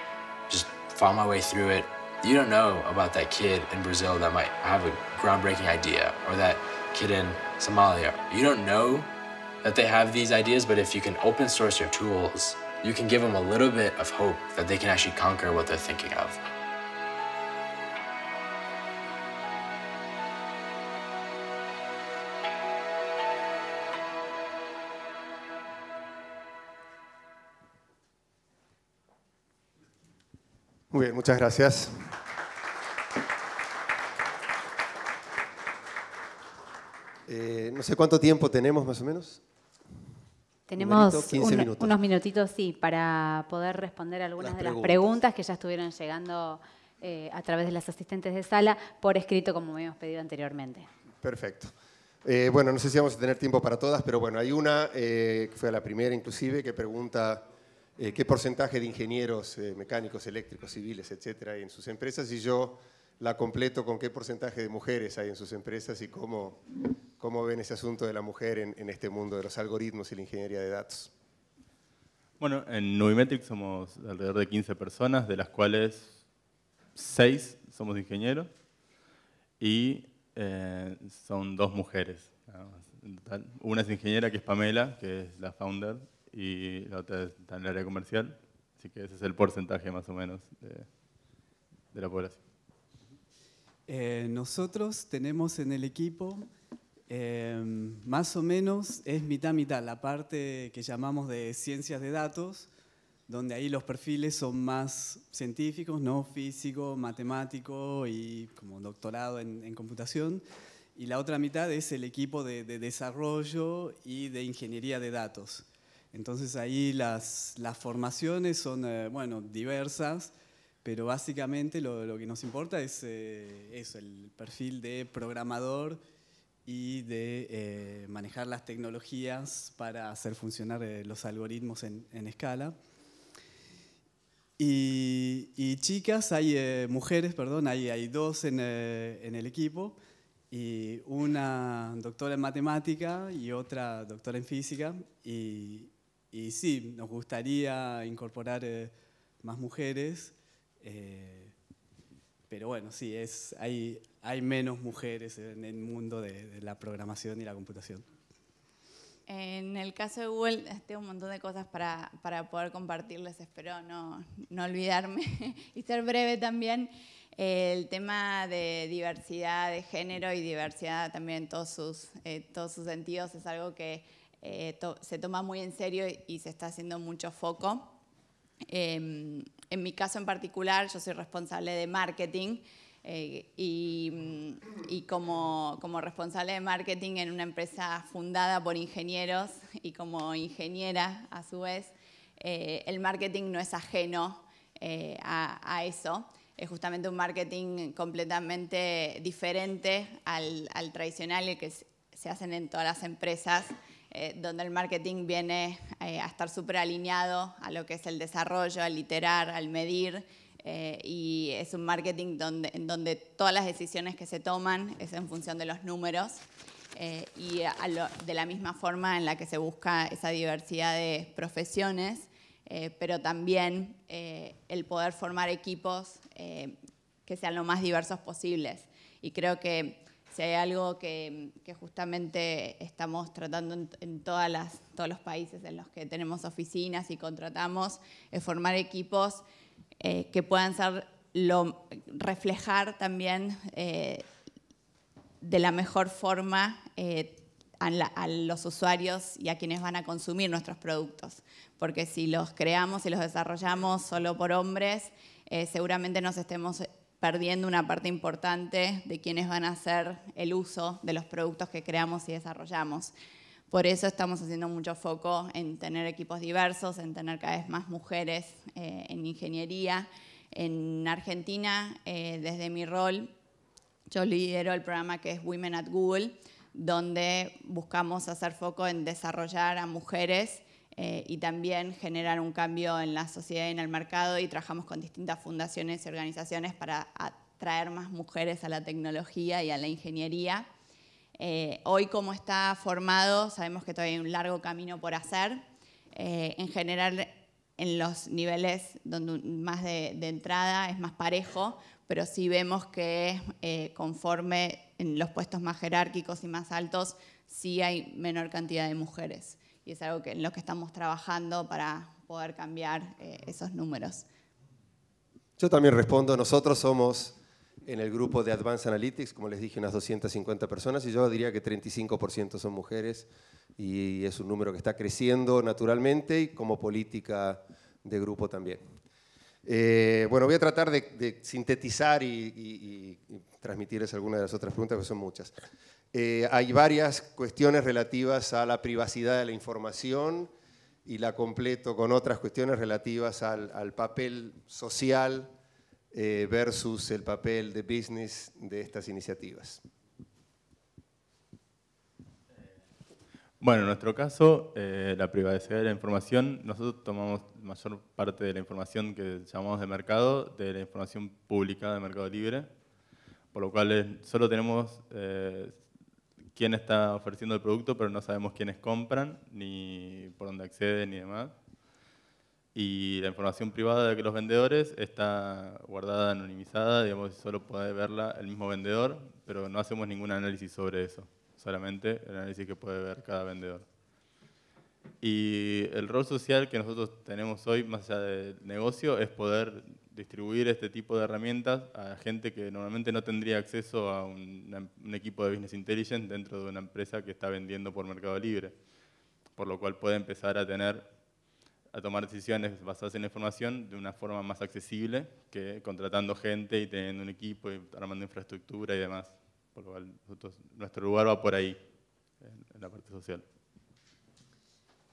[SPEAKER 6] just found my way through it. You don't know about that kid in Brazil that might have a groundbreaking idea or that kid in Somalia. You don't know that they have these ideas, but if you can open source your tools, you can give them a little bit of hope that they can actually conquer what they're thinking of.
[SPEAKER 2] Muy bien, muchas gracias. Eh, no sé cuánto tiempo tenemos más o menos.
[SPEAKER 1] Tenemos unos minutitos, sí, para poder responder algunas de las preguntas que ya estuvieron llegando eh, a través de las asistentes de sala por escrito, como habíamos pedido anteriormente.
[SPEAKER 2] Perfecto. Eh, bueno, no sé si vamos a tener tiempo para todas, pero bueno, hay una, que fue la primera inclusive, que pregunta eh, qué porcentaje de ingenieros eh, mecánicos, eléctricos, civiles, etcétera, hay en sus empresas y yo la completo con qué porcentaje de mujeres hay en sus empresas y cómo, cómo ven ese asunto de la mujer en, este mundo de los algoritmos y la ingeniería de datos.
[SPEAKER 3] Bueno, en Nubimetric somos alrededor de 15 personas, de las cuales 6 somos ingenieros y eh, son dos mujeres. Una es ingeniera, que es Pamela, que es la founder y la otra está en área comercial. Así que ese es el porcentaje más o menos de, la población.
[SPEAKER 4] Eh, nosotros tenemos en el equipo eh, más o menos es mitad mitad la parte que llamamos de ciencias de datos, donde ahí los perfiles son más científicos, no físico, matemático y como doctorado en, computación. Y la otra mitad es el equipo de desarrollo y de ingeniería de datos. Entonces ahí las, las formaciones son, eh, bueno, diversas, pero básicamente lo, lo que nos importa es eh, eso, el perfil de programador y de eh, manejar las tecnologías para hacer funcionar los algoritmos en, en escala. Y, y, chicas, hay mujeres, perdón, hay, hay dos en, en el equipo, y una doctora en matemática y otra doctora en física, y, y sí, nos gustaría incorporar eh, más mujeres, eh, pero bueno, sí, es, hay, hay menos mujeres en el mundo de, la programación y la computación.
[SPEAKER 5] En el caso de Google, tengo un montón de cosas para, poder compartirles, espero no, olvidarme y ser breve también. El tema de diversidad de género y diversidad también en todos sus, eh, todos sus sentidos es algo que eh, se toma muy en serio y, se está haciendo mucho foco. Em, en mi caso en particular, yo soy responsable de marketing eh, y, mm, como, responsable de marketing en una empresa fundada por ingenieros y como ingeniera a su vez, eh, el marketing no es ajeno a, eso. Es justamente un marketing completamente diferente al, al tradicional, que se hacen en todas las empresas. Eh, donde el marketing viene eh, a estar súper alineado a lo que es el desarrollo, al iterar, al medir. Eh, y es un marketing donde, en donde todas las decisiones que se toman es en función de los números y de la misma forma en la que se busca esa diversidad de profesiones, pero también el poder formar equipos que sean lo más diversos posibles. Y creo que si hay algo que, justamente estamos tratando en, todas todos los países en los que tenemos oficinas y contratamos, es formar equipos eh, que puedan reflejar también eh, de la mejor forma eh, a, los usuarios y a quienes van a consumir nuestros productos. Porque si los creamos y los desarrollamos solo por hombres, seguramente nos estemos perdiendo una parte importante de quienes van a hacer el uso de los productos que creamos y desarrollamos. Por eso estamos haciendo mucho foco en tener equipos diversos, en tener cada vez más mujeres eh, en ingeniería. En Argentina, eh, desde mi rol, yo lidero el programa que es Women at Google, donde buscamos hacer foco en desarrollar a mujeres eh, y también generar un cambio en la sociedad y en el mercado y trabajamos con distintas fundaciones y organizaciones para atraer más mujeres a la tecnología y a la ingeniería. Eh, hoy como está formado, sabemos que todavía hay un largo camino por hacer. Eh, en general, en los niveles donde más de, entrada es más parejo, pero sí vemos que conforme en los puestos más jerárquicos y más altos, sí hay menor cantidad de mujeres y es algo que, en lo que estamos trabajando para poder cambiar eh, esos números.
[SPEAKER 2] Yo también respondo, nosotros somos en el grupo de Advanced Analytics, como les dije, unas 250 personas y yo diría que 35% son mujeres y es un número que está creciendo naturalmente y como política de grupo también. Eh, bueno, voy a tratar de, sintetizar y, y transmitirles algunas de las otras preguntas, que son muchas. Eh, hay varias cuestiones relativas a la privacidad de la información y la completo con otras cuestiones relativas al, papel social eh, versus el papel de business de estas iniciativas.
[SPEAKER 3] Bueno, en nuestro caso, eh, la privacidad de la información, nosotros tomamos mayor parte de la información que llamamos de mercado, de la información pública de mercado libre, por lo cual solo tenemos quién está ofreciendo el producto, pero no sabemos quiénes compran, ni por dónde acceden, ni demás. Y la información privada de los vendedores está guardada, anonimizada, digamos, solo puede verla el mismo vendedor, pero no hacemos ningún análisis sobre eso, solamente el análisis que puede ver cada vendedor. Y el rol social que nosotros tenemos hoy, más allá del negocio, es poder distribuir este tipo de herramientas a gente que normalmente no tendría acceso a un, equipo de Business Intelligence dentro de una empresa que está vendiendo por Mercado Libre, por lo cual puede empezar a tener a tomar decisiones basadas en la información de una forma más accesible que contratando gente y teniendo un equipo y armando infraestructura y demás. Por lo cual nuestro lugar va por ahí, en la parte social.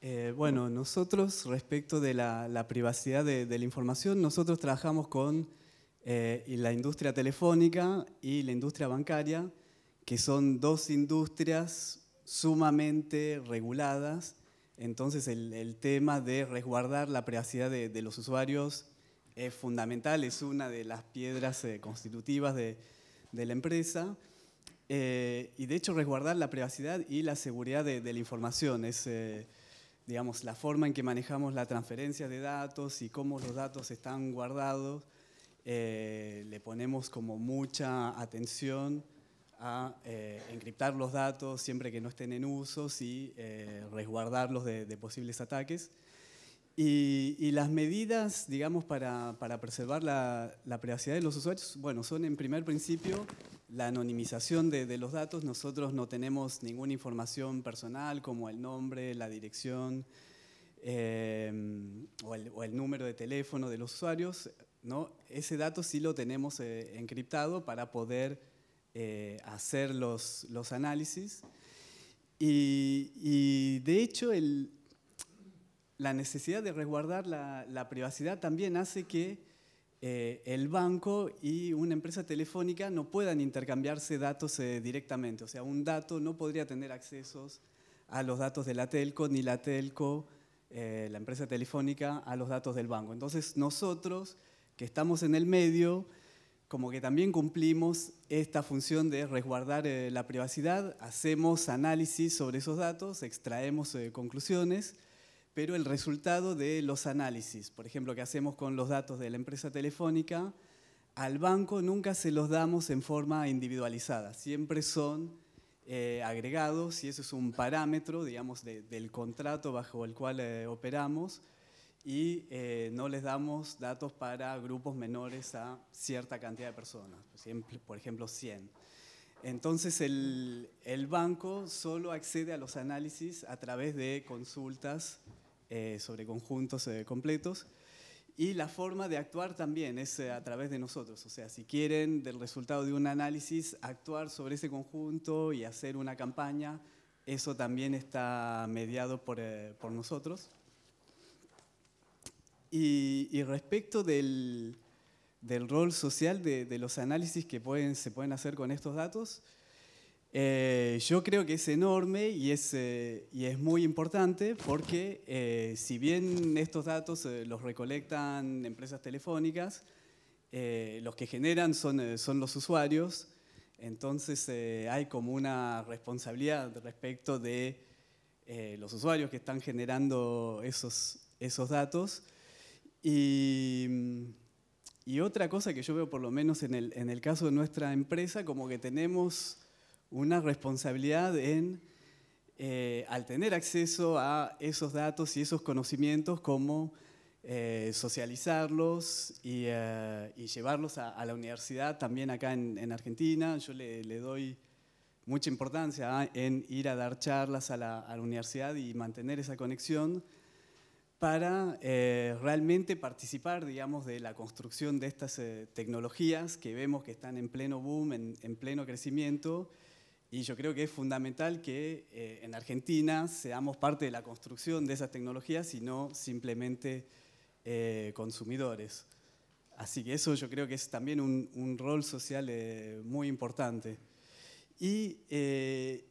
[SPEAKER 4] Eh, bueno, nosotros respecto de la, privacidad de, la información, nosotros trabajamos con eh, la industria telefónica y la industria bancaria, que son dos industrias sumamente reguladas. Entonces el, tema de resguardar la privacidad de, los usuarios es fundamental, es una de las piedras eh, constitutivas de, de, la empresa. y de hecho resguardar la privacidad y la seguridad de, la información es digamos, la forma en que manejamos la transferencia de datos y cómo los datos están guardados, eh, le ponemos como mucha atención a eh, encriptar los datos siempre que no estén en uso y eh, resguardarlos de, posibles ataques. Y, las medidas, digamos, para, preservar la, la, privacidad de los usuarios, bueno, son en primer principio la anonimización de, los datos, nosotros no tenemos ninguna información personal como el nombre, la dirección em, o, el, número de teléfono de los usuarios. ¿no? Ese dato sí lo tenemos eh, encriptado para poder eh, hacer los, los análisis. Y, de hecho, la necesidad de resguardar la privacidad también hace que eh, el banco y una empresa telefónica no puedan intercambiarse datos eh, directamente. O sea, un dato no podría tener accesos a los datos de la telco, ni la telco, eh, la empresa telefónica, a los datos del banco. Entonces, nosotros, que estamos en el medio, como que también cumplimos esta función de resguardar la privacidad, hacemos análisis sobre esos datos, extraemos conclusiones pero el resultado de los análisis, por ejemplo, que hacemos con los datos de la empresa telefónica, al banco nunca se los damos en forma individualizada, siempre son eh, agregados y eso es un parámetro, digamos, del contrato bajo el cual eh, operamos y eh, no les damos datos para grupos menores a cierta cantidad de personas, por ejemplo 100. Entonces el banco solo accede a los análisis a través de consultas eh, sobre conjuntos eh, completos. Y la forma de actuar también es eh, a través de nosotros. O sea, si quieren, del resultado de un análisis, actuar sobre ese conjunto y hacer una campaña, eso también está mediado por, nosotros. Y, respecto del, rol social de, los análisis que se pueden hacer con estos datos, eh, yo creo que es enorme y es, eh, y es muy importante porque eh, si bien estos datos los recolectan empresas telefónicas, los que generan son, son los usuarios, entonces hay como una responsabilidad respecto de los usuarios que están generando esos, esos datos. Y, otra cosa que yo veo por lo menos en el, en el caso de nuestra empresa, como que tenemos una responsabilidad en, eh, al tener acceso a esos datos y esos conocimientos, como eh, socializarlos y, eh, llevarlos a, la universidad también acá en, Argentina. Yo le, doy mucha importancia ah, en ir a dar charlas a la, universidad y mantener esa conexión para realmente participar, digamos, de la construcción de estas tecnologías que vemos que están en pleno boom, en pleno crecimiento, y yo creo que es fundamental que eh, en Argentina seamos parte de la construcción de esas tecnologías y no simplemente eh, consumidores. Así que eso yo creo que es también un, rol social eh, muy importante. Y,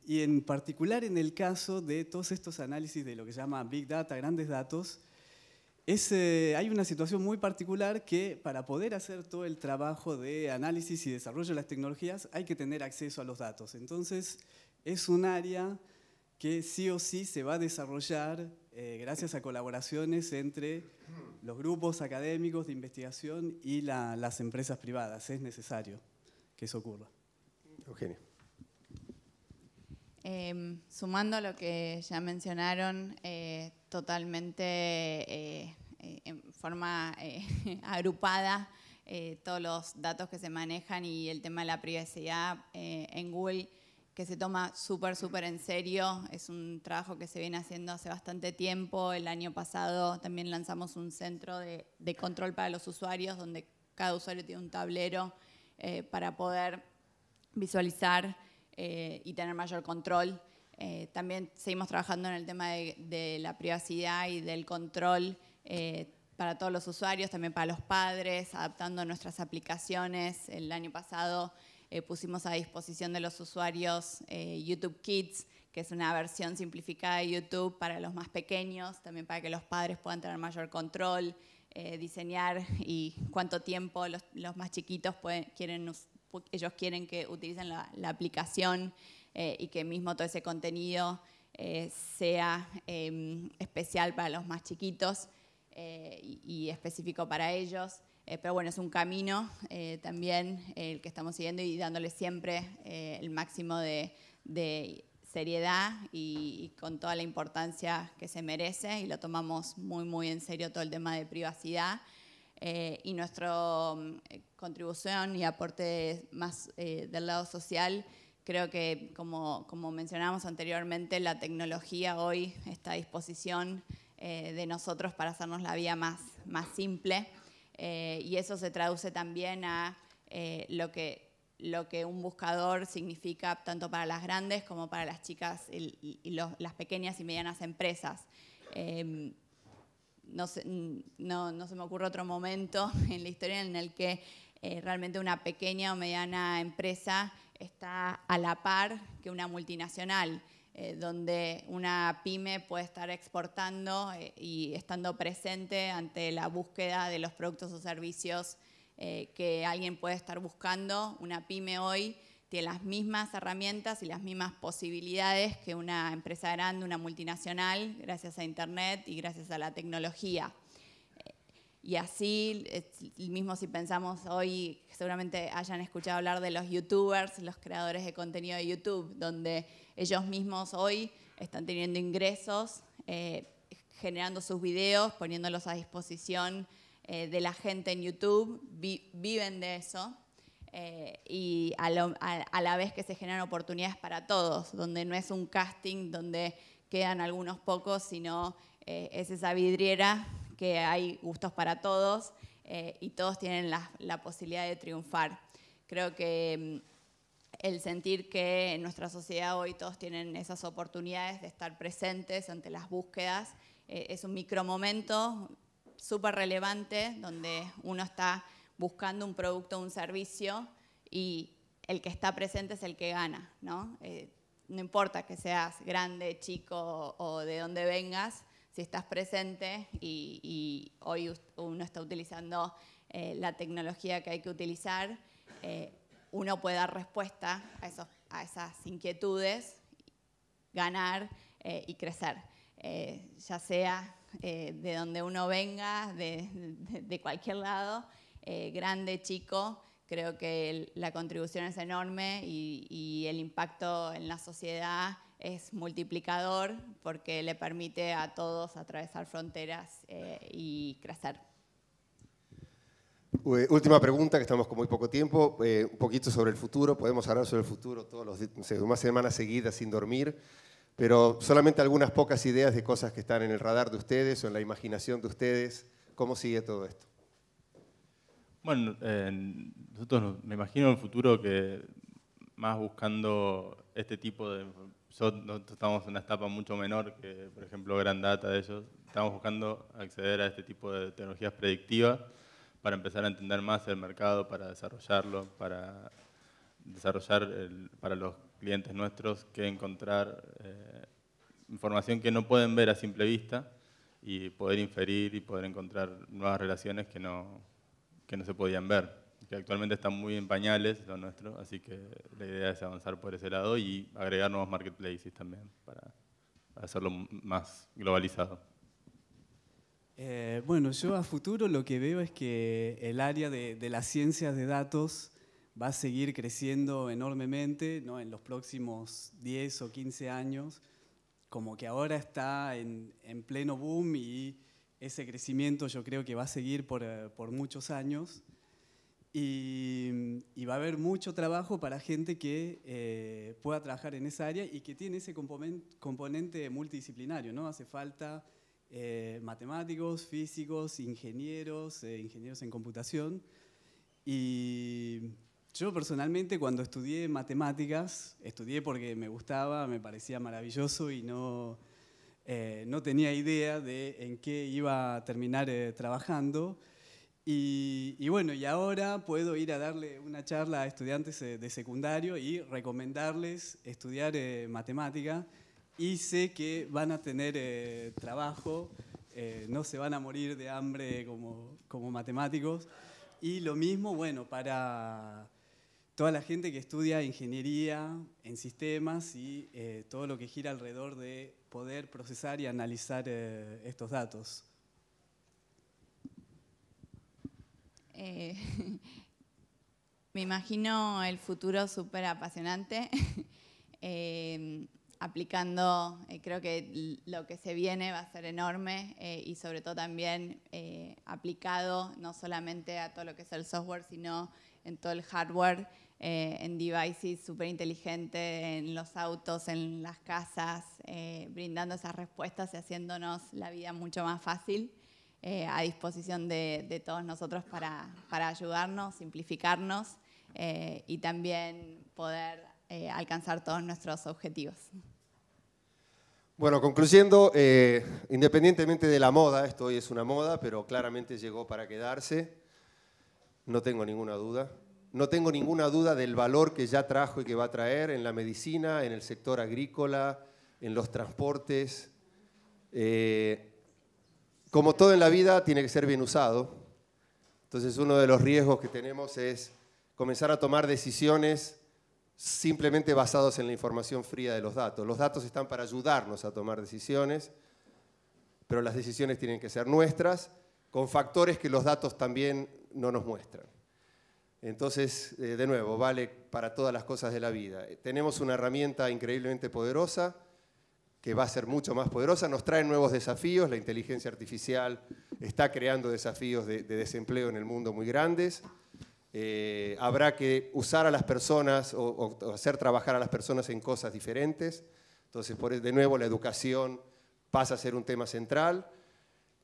[SPEAKER 4] y, en particular en el caso de todos estos análisis de lo que se llama Big Data, grandes datos, eh, hay una situación muy particular que para poder hacer todo el trabajo de análisis y desarrollo de las tecnologías hay que tener acceso a los datos. Entonces, es un área que sí o sí se va a desarrollar eh, gracias a colaboraciones entre los grupos académicos de investigación y las empresas privadas. Es necesario que eso ocurra. Eugenio.
[SPEAKER 5] Em, sumando a lo que ya mencionaron, eh, totalmente eh, eh, en forma agrupada todos los datos que se manejan y el tema de la privacidad en Google, que se toma súper, súper en serio. Es un trabajo que se viene haciendo hace bastante tiempo. El año pasado también lanzamos un centro de control para los usuarios, donde cada usuario tiene un tablero para poder visualizar eh, y tener mayor control. Eh, también seguimos trabajando en el tema de, la privacidad y del control eh, para todos los usuarios, también para los padres, adaptando nuestras aplicaciones. El año pasado pusimos a disposición de los usuarios YouTube Kids, que es una versión simplificada de YouTube para los más pequeños, también para que los padres puedan tener mayor control, diseñar y cuánto tiempo los, más chiquitos quieren usar ellos quieren que utilicen la, aplicación eh, y que mismo todo ese contenido eh, sea em, especial para los más chiquitos eh, y, específico para ellos. pero bueno, es un camino también el que estamos siguiendo y dándole siempre el máximo de, seriedad y, con toda la importancia que se merece y lo tomamos muy, muy en serio todo el tema de privacidad eh, y nuestra eh, contribución y aporte más eh, del lado social, creo que como, como, mencionamos anteriormente, la tecnología hoy está a disposición de nosotros para hacernos la vida más, más simple y eso se traduce también a lo que lo que un buscador significa tanto para las grandes como para las chicas y, las pequeñas y medianas empresas no se, me ocurre otro momento en la historia en el que eh, realmente una pequeña o mediana empresa está a la par que una multinacional, eh, donde una pyme puede estar exportando eh, y estando presente ante la búsqueda de los productos o servicios que alguien puede estar buscando. Una pyme hoy tiene las mismas herramientas y las mismas posibilidades que una empresa grande, una multinacional, gracias a Internet y gracias a la tecnología. Eh, y así, mismo si pensamos hoy, seguramente hayan escuchado hablar de los youtubers, los creadores de contenido de YouTube, donde ellos mismos hoy están teniendo ingresos, eh, generando sus videos, poniéndolos a disposición eh, de la gente en YouTube, viven de eso. Eh, y a, la vez que se generan oportunidades para todos, donde no es un casting donde quedan algunos pocos, sino eh, es esa vidriera que hay gustos para todos eh, y todos tienen la, la, posibilidad de triunfar. Creo que mm, el sentir que en nuestra sociedad hoy todos tienen esas oportunidades de estar presentes ante las búsquedas es un micromomento súper relevante donde uno está buscando un producto o un servicio y el que está presente es el que gana, ¿no? Eh, no importa que seas grande, chico o de dónde vengas, si estás presente y, hoy uno está utilizando eh, la tecnología que hay que utilizar, eh, uno puede dar respuesta a, esas inquietudes, ganar y crecer, ya sea de donde uno venga, de cualquier lado. Eh, grande, chico, creo que la contribución es enorme y, el impacto en la sociedad es multiplicador porque le permite a todos atravesar fronteras eh, y crecer.
[SPEAKER 2] Última pregunta, que estamos con muy poco tiempo, eh, un poquito sobre el futuro. Podemos hablar sobre el futuro todos los no semanas seguidas sin dormir, pero solamente algunas pocas ideas de cosas que están en el radar de ustedes o en la imaginación de ustedes. ¿Cómo sigue todo esto?
[SPEAKER 3] Bueno, nosotros me imagino en el futuro que más buscando
[SPEAKER 2] este tipo de...
[SPEAKER 3] Nosotros estamos en una etapa mucho menor que, por ejemplo, Grand Data de ellos. Estamos buscando acceder a este tipo de tecnologías predictivas para empezar a entender más el mercado, para desarrollarlo, para desarrollar para los clientes nuestros que encontrar eh, información que no pueden ver a simple vista y poder inferir y poder encontrar nuevas relaciones que no, que no se podían ver, que actualmente están muy en pañales, lo nuestro, así que la idea es avanzar por ese lado y agregar nuevos marketplaces también para hacerlo más globalizado.
[SPEAKER 4] Eh, bueno, yo a futuro lo que veo es que el área de, las ciencias de datos va a seguir creciendo enormemente ¿no? en los próximos 10 o 15 años, como que ahora está en, en pleno boom y ese crecimiento yo creo que va a seguir por, eh, muchos años y, va a haber mucho trabajo para gente que eh, pueda trabajar en esa área y que tiene ese componente, multidisciplinario, ¿no? Hace falta eh, matemáticos, físicos, ingenieros, ingenieros en computación y yo personalmente cuando estudié matemáticas, estudié porque me gustaba, me parecía maravilloso y no eh, no tenía idea de en qué iba a terminar eh, trabajando. Y, bueno, y ahora puedo ir a darle una charla a estudiantes eh, de secundario y recomendarles estudiar matemática y sé que van a tener trabajo, no se van a morir de hambre como, como matemáticos. Y lo mismo, bueno, para toda la gente que estudia ingeniería en sistemas y todo lo que gira alrededor de poder procesar y analizar eh, estos datos.
[SPEAKER 5] Eh, me imagino el futuro súper apasionante, em, aplicando, eh, creo que lo que se viene va a ser enorme y sobre todo también aplicado no solamente a todo lo que es el software, sino en todo el hardware. Eh, en devices súper inteligentes, en los autos, en las casas, eh, brindando esas respuestas y haciéndonos la vida mucho más fácil, eh, a disposición de, de, todos nosotros para, para ayudarnos, simplificarnos y también poder alcanzar todos nuestros objetivos.
[SPEAKER 2] Bueno, concluyendo, independientemente de la moda, esto hoy es una moda, pero claramente llegó para quedarse, no tengo ninguna duda. No tengo ninguna duda del valor que ya trajo y que va a traer en la medicina, en el sector agrícola, en los transportes. Eh, como todo en la vida, tiene que ser bien usado. Entonces uno de los riesgos que tenemos es comenzar a tomar decisiones simplemente basados en la información fría de los datos. Los datos están para ayudarnos a tomar decisiones, pero las decisiones tienen que ser nuestras, con factores que los datos también no nos muestran. Entonces, eh, de nuevo, vale para todas las cosas de la vida. Eh, tenemos una herramienta increíblemente poderosa que va a ser mucho más poderosa, nos trae nuevos desafíos, la inteligencia artificial está creando desafíos de, desempleo en el mundo muy grandes, eh, habrá que usar a las personas o, hacer trabajar a las personas en cosas diferentes, entonces por, e, de nuevo la educación pasa a ser un tema central,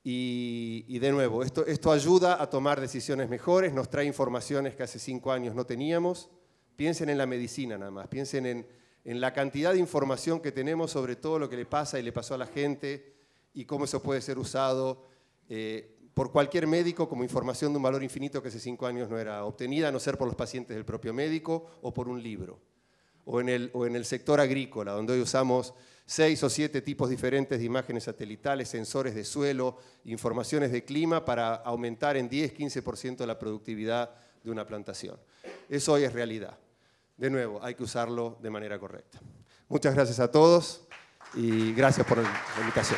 [SPEAKER 2] y, de nuevo, esto, esto ayuda a tomar decisiones mejores, nos trae informaciones que hace cinco años no teníamos. Piensen en la medicina nada más, piensen en, la cantidad de información que tenemos sobre todo lo que le pasa y le pasó a la gente y cómo eso puede ser usado eh, por cualquier médico como información de un valor infinito que hace cinco años no era obtenida, a no ser por los pacientes del propio médico o por un libro. o en el sector agrícola, donde hoy usamos seis o siete tipos diferentes de imágenes satelitales, sensores de suelo, informaciones de clima para aumentar en 10-15% la productividad de una plantación. Eso hoy es realidad. De nuevo, hay que usarlo de manera correcta. Muchas gracias a todos y gracias por la invitación.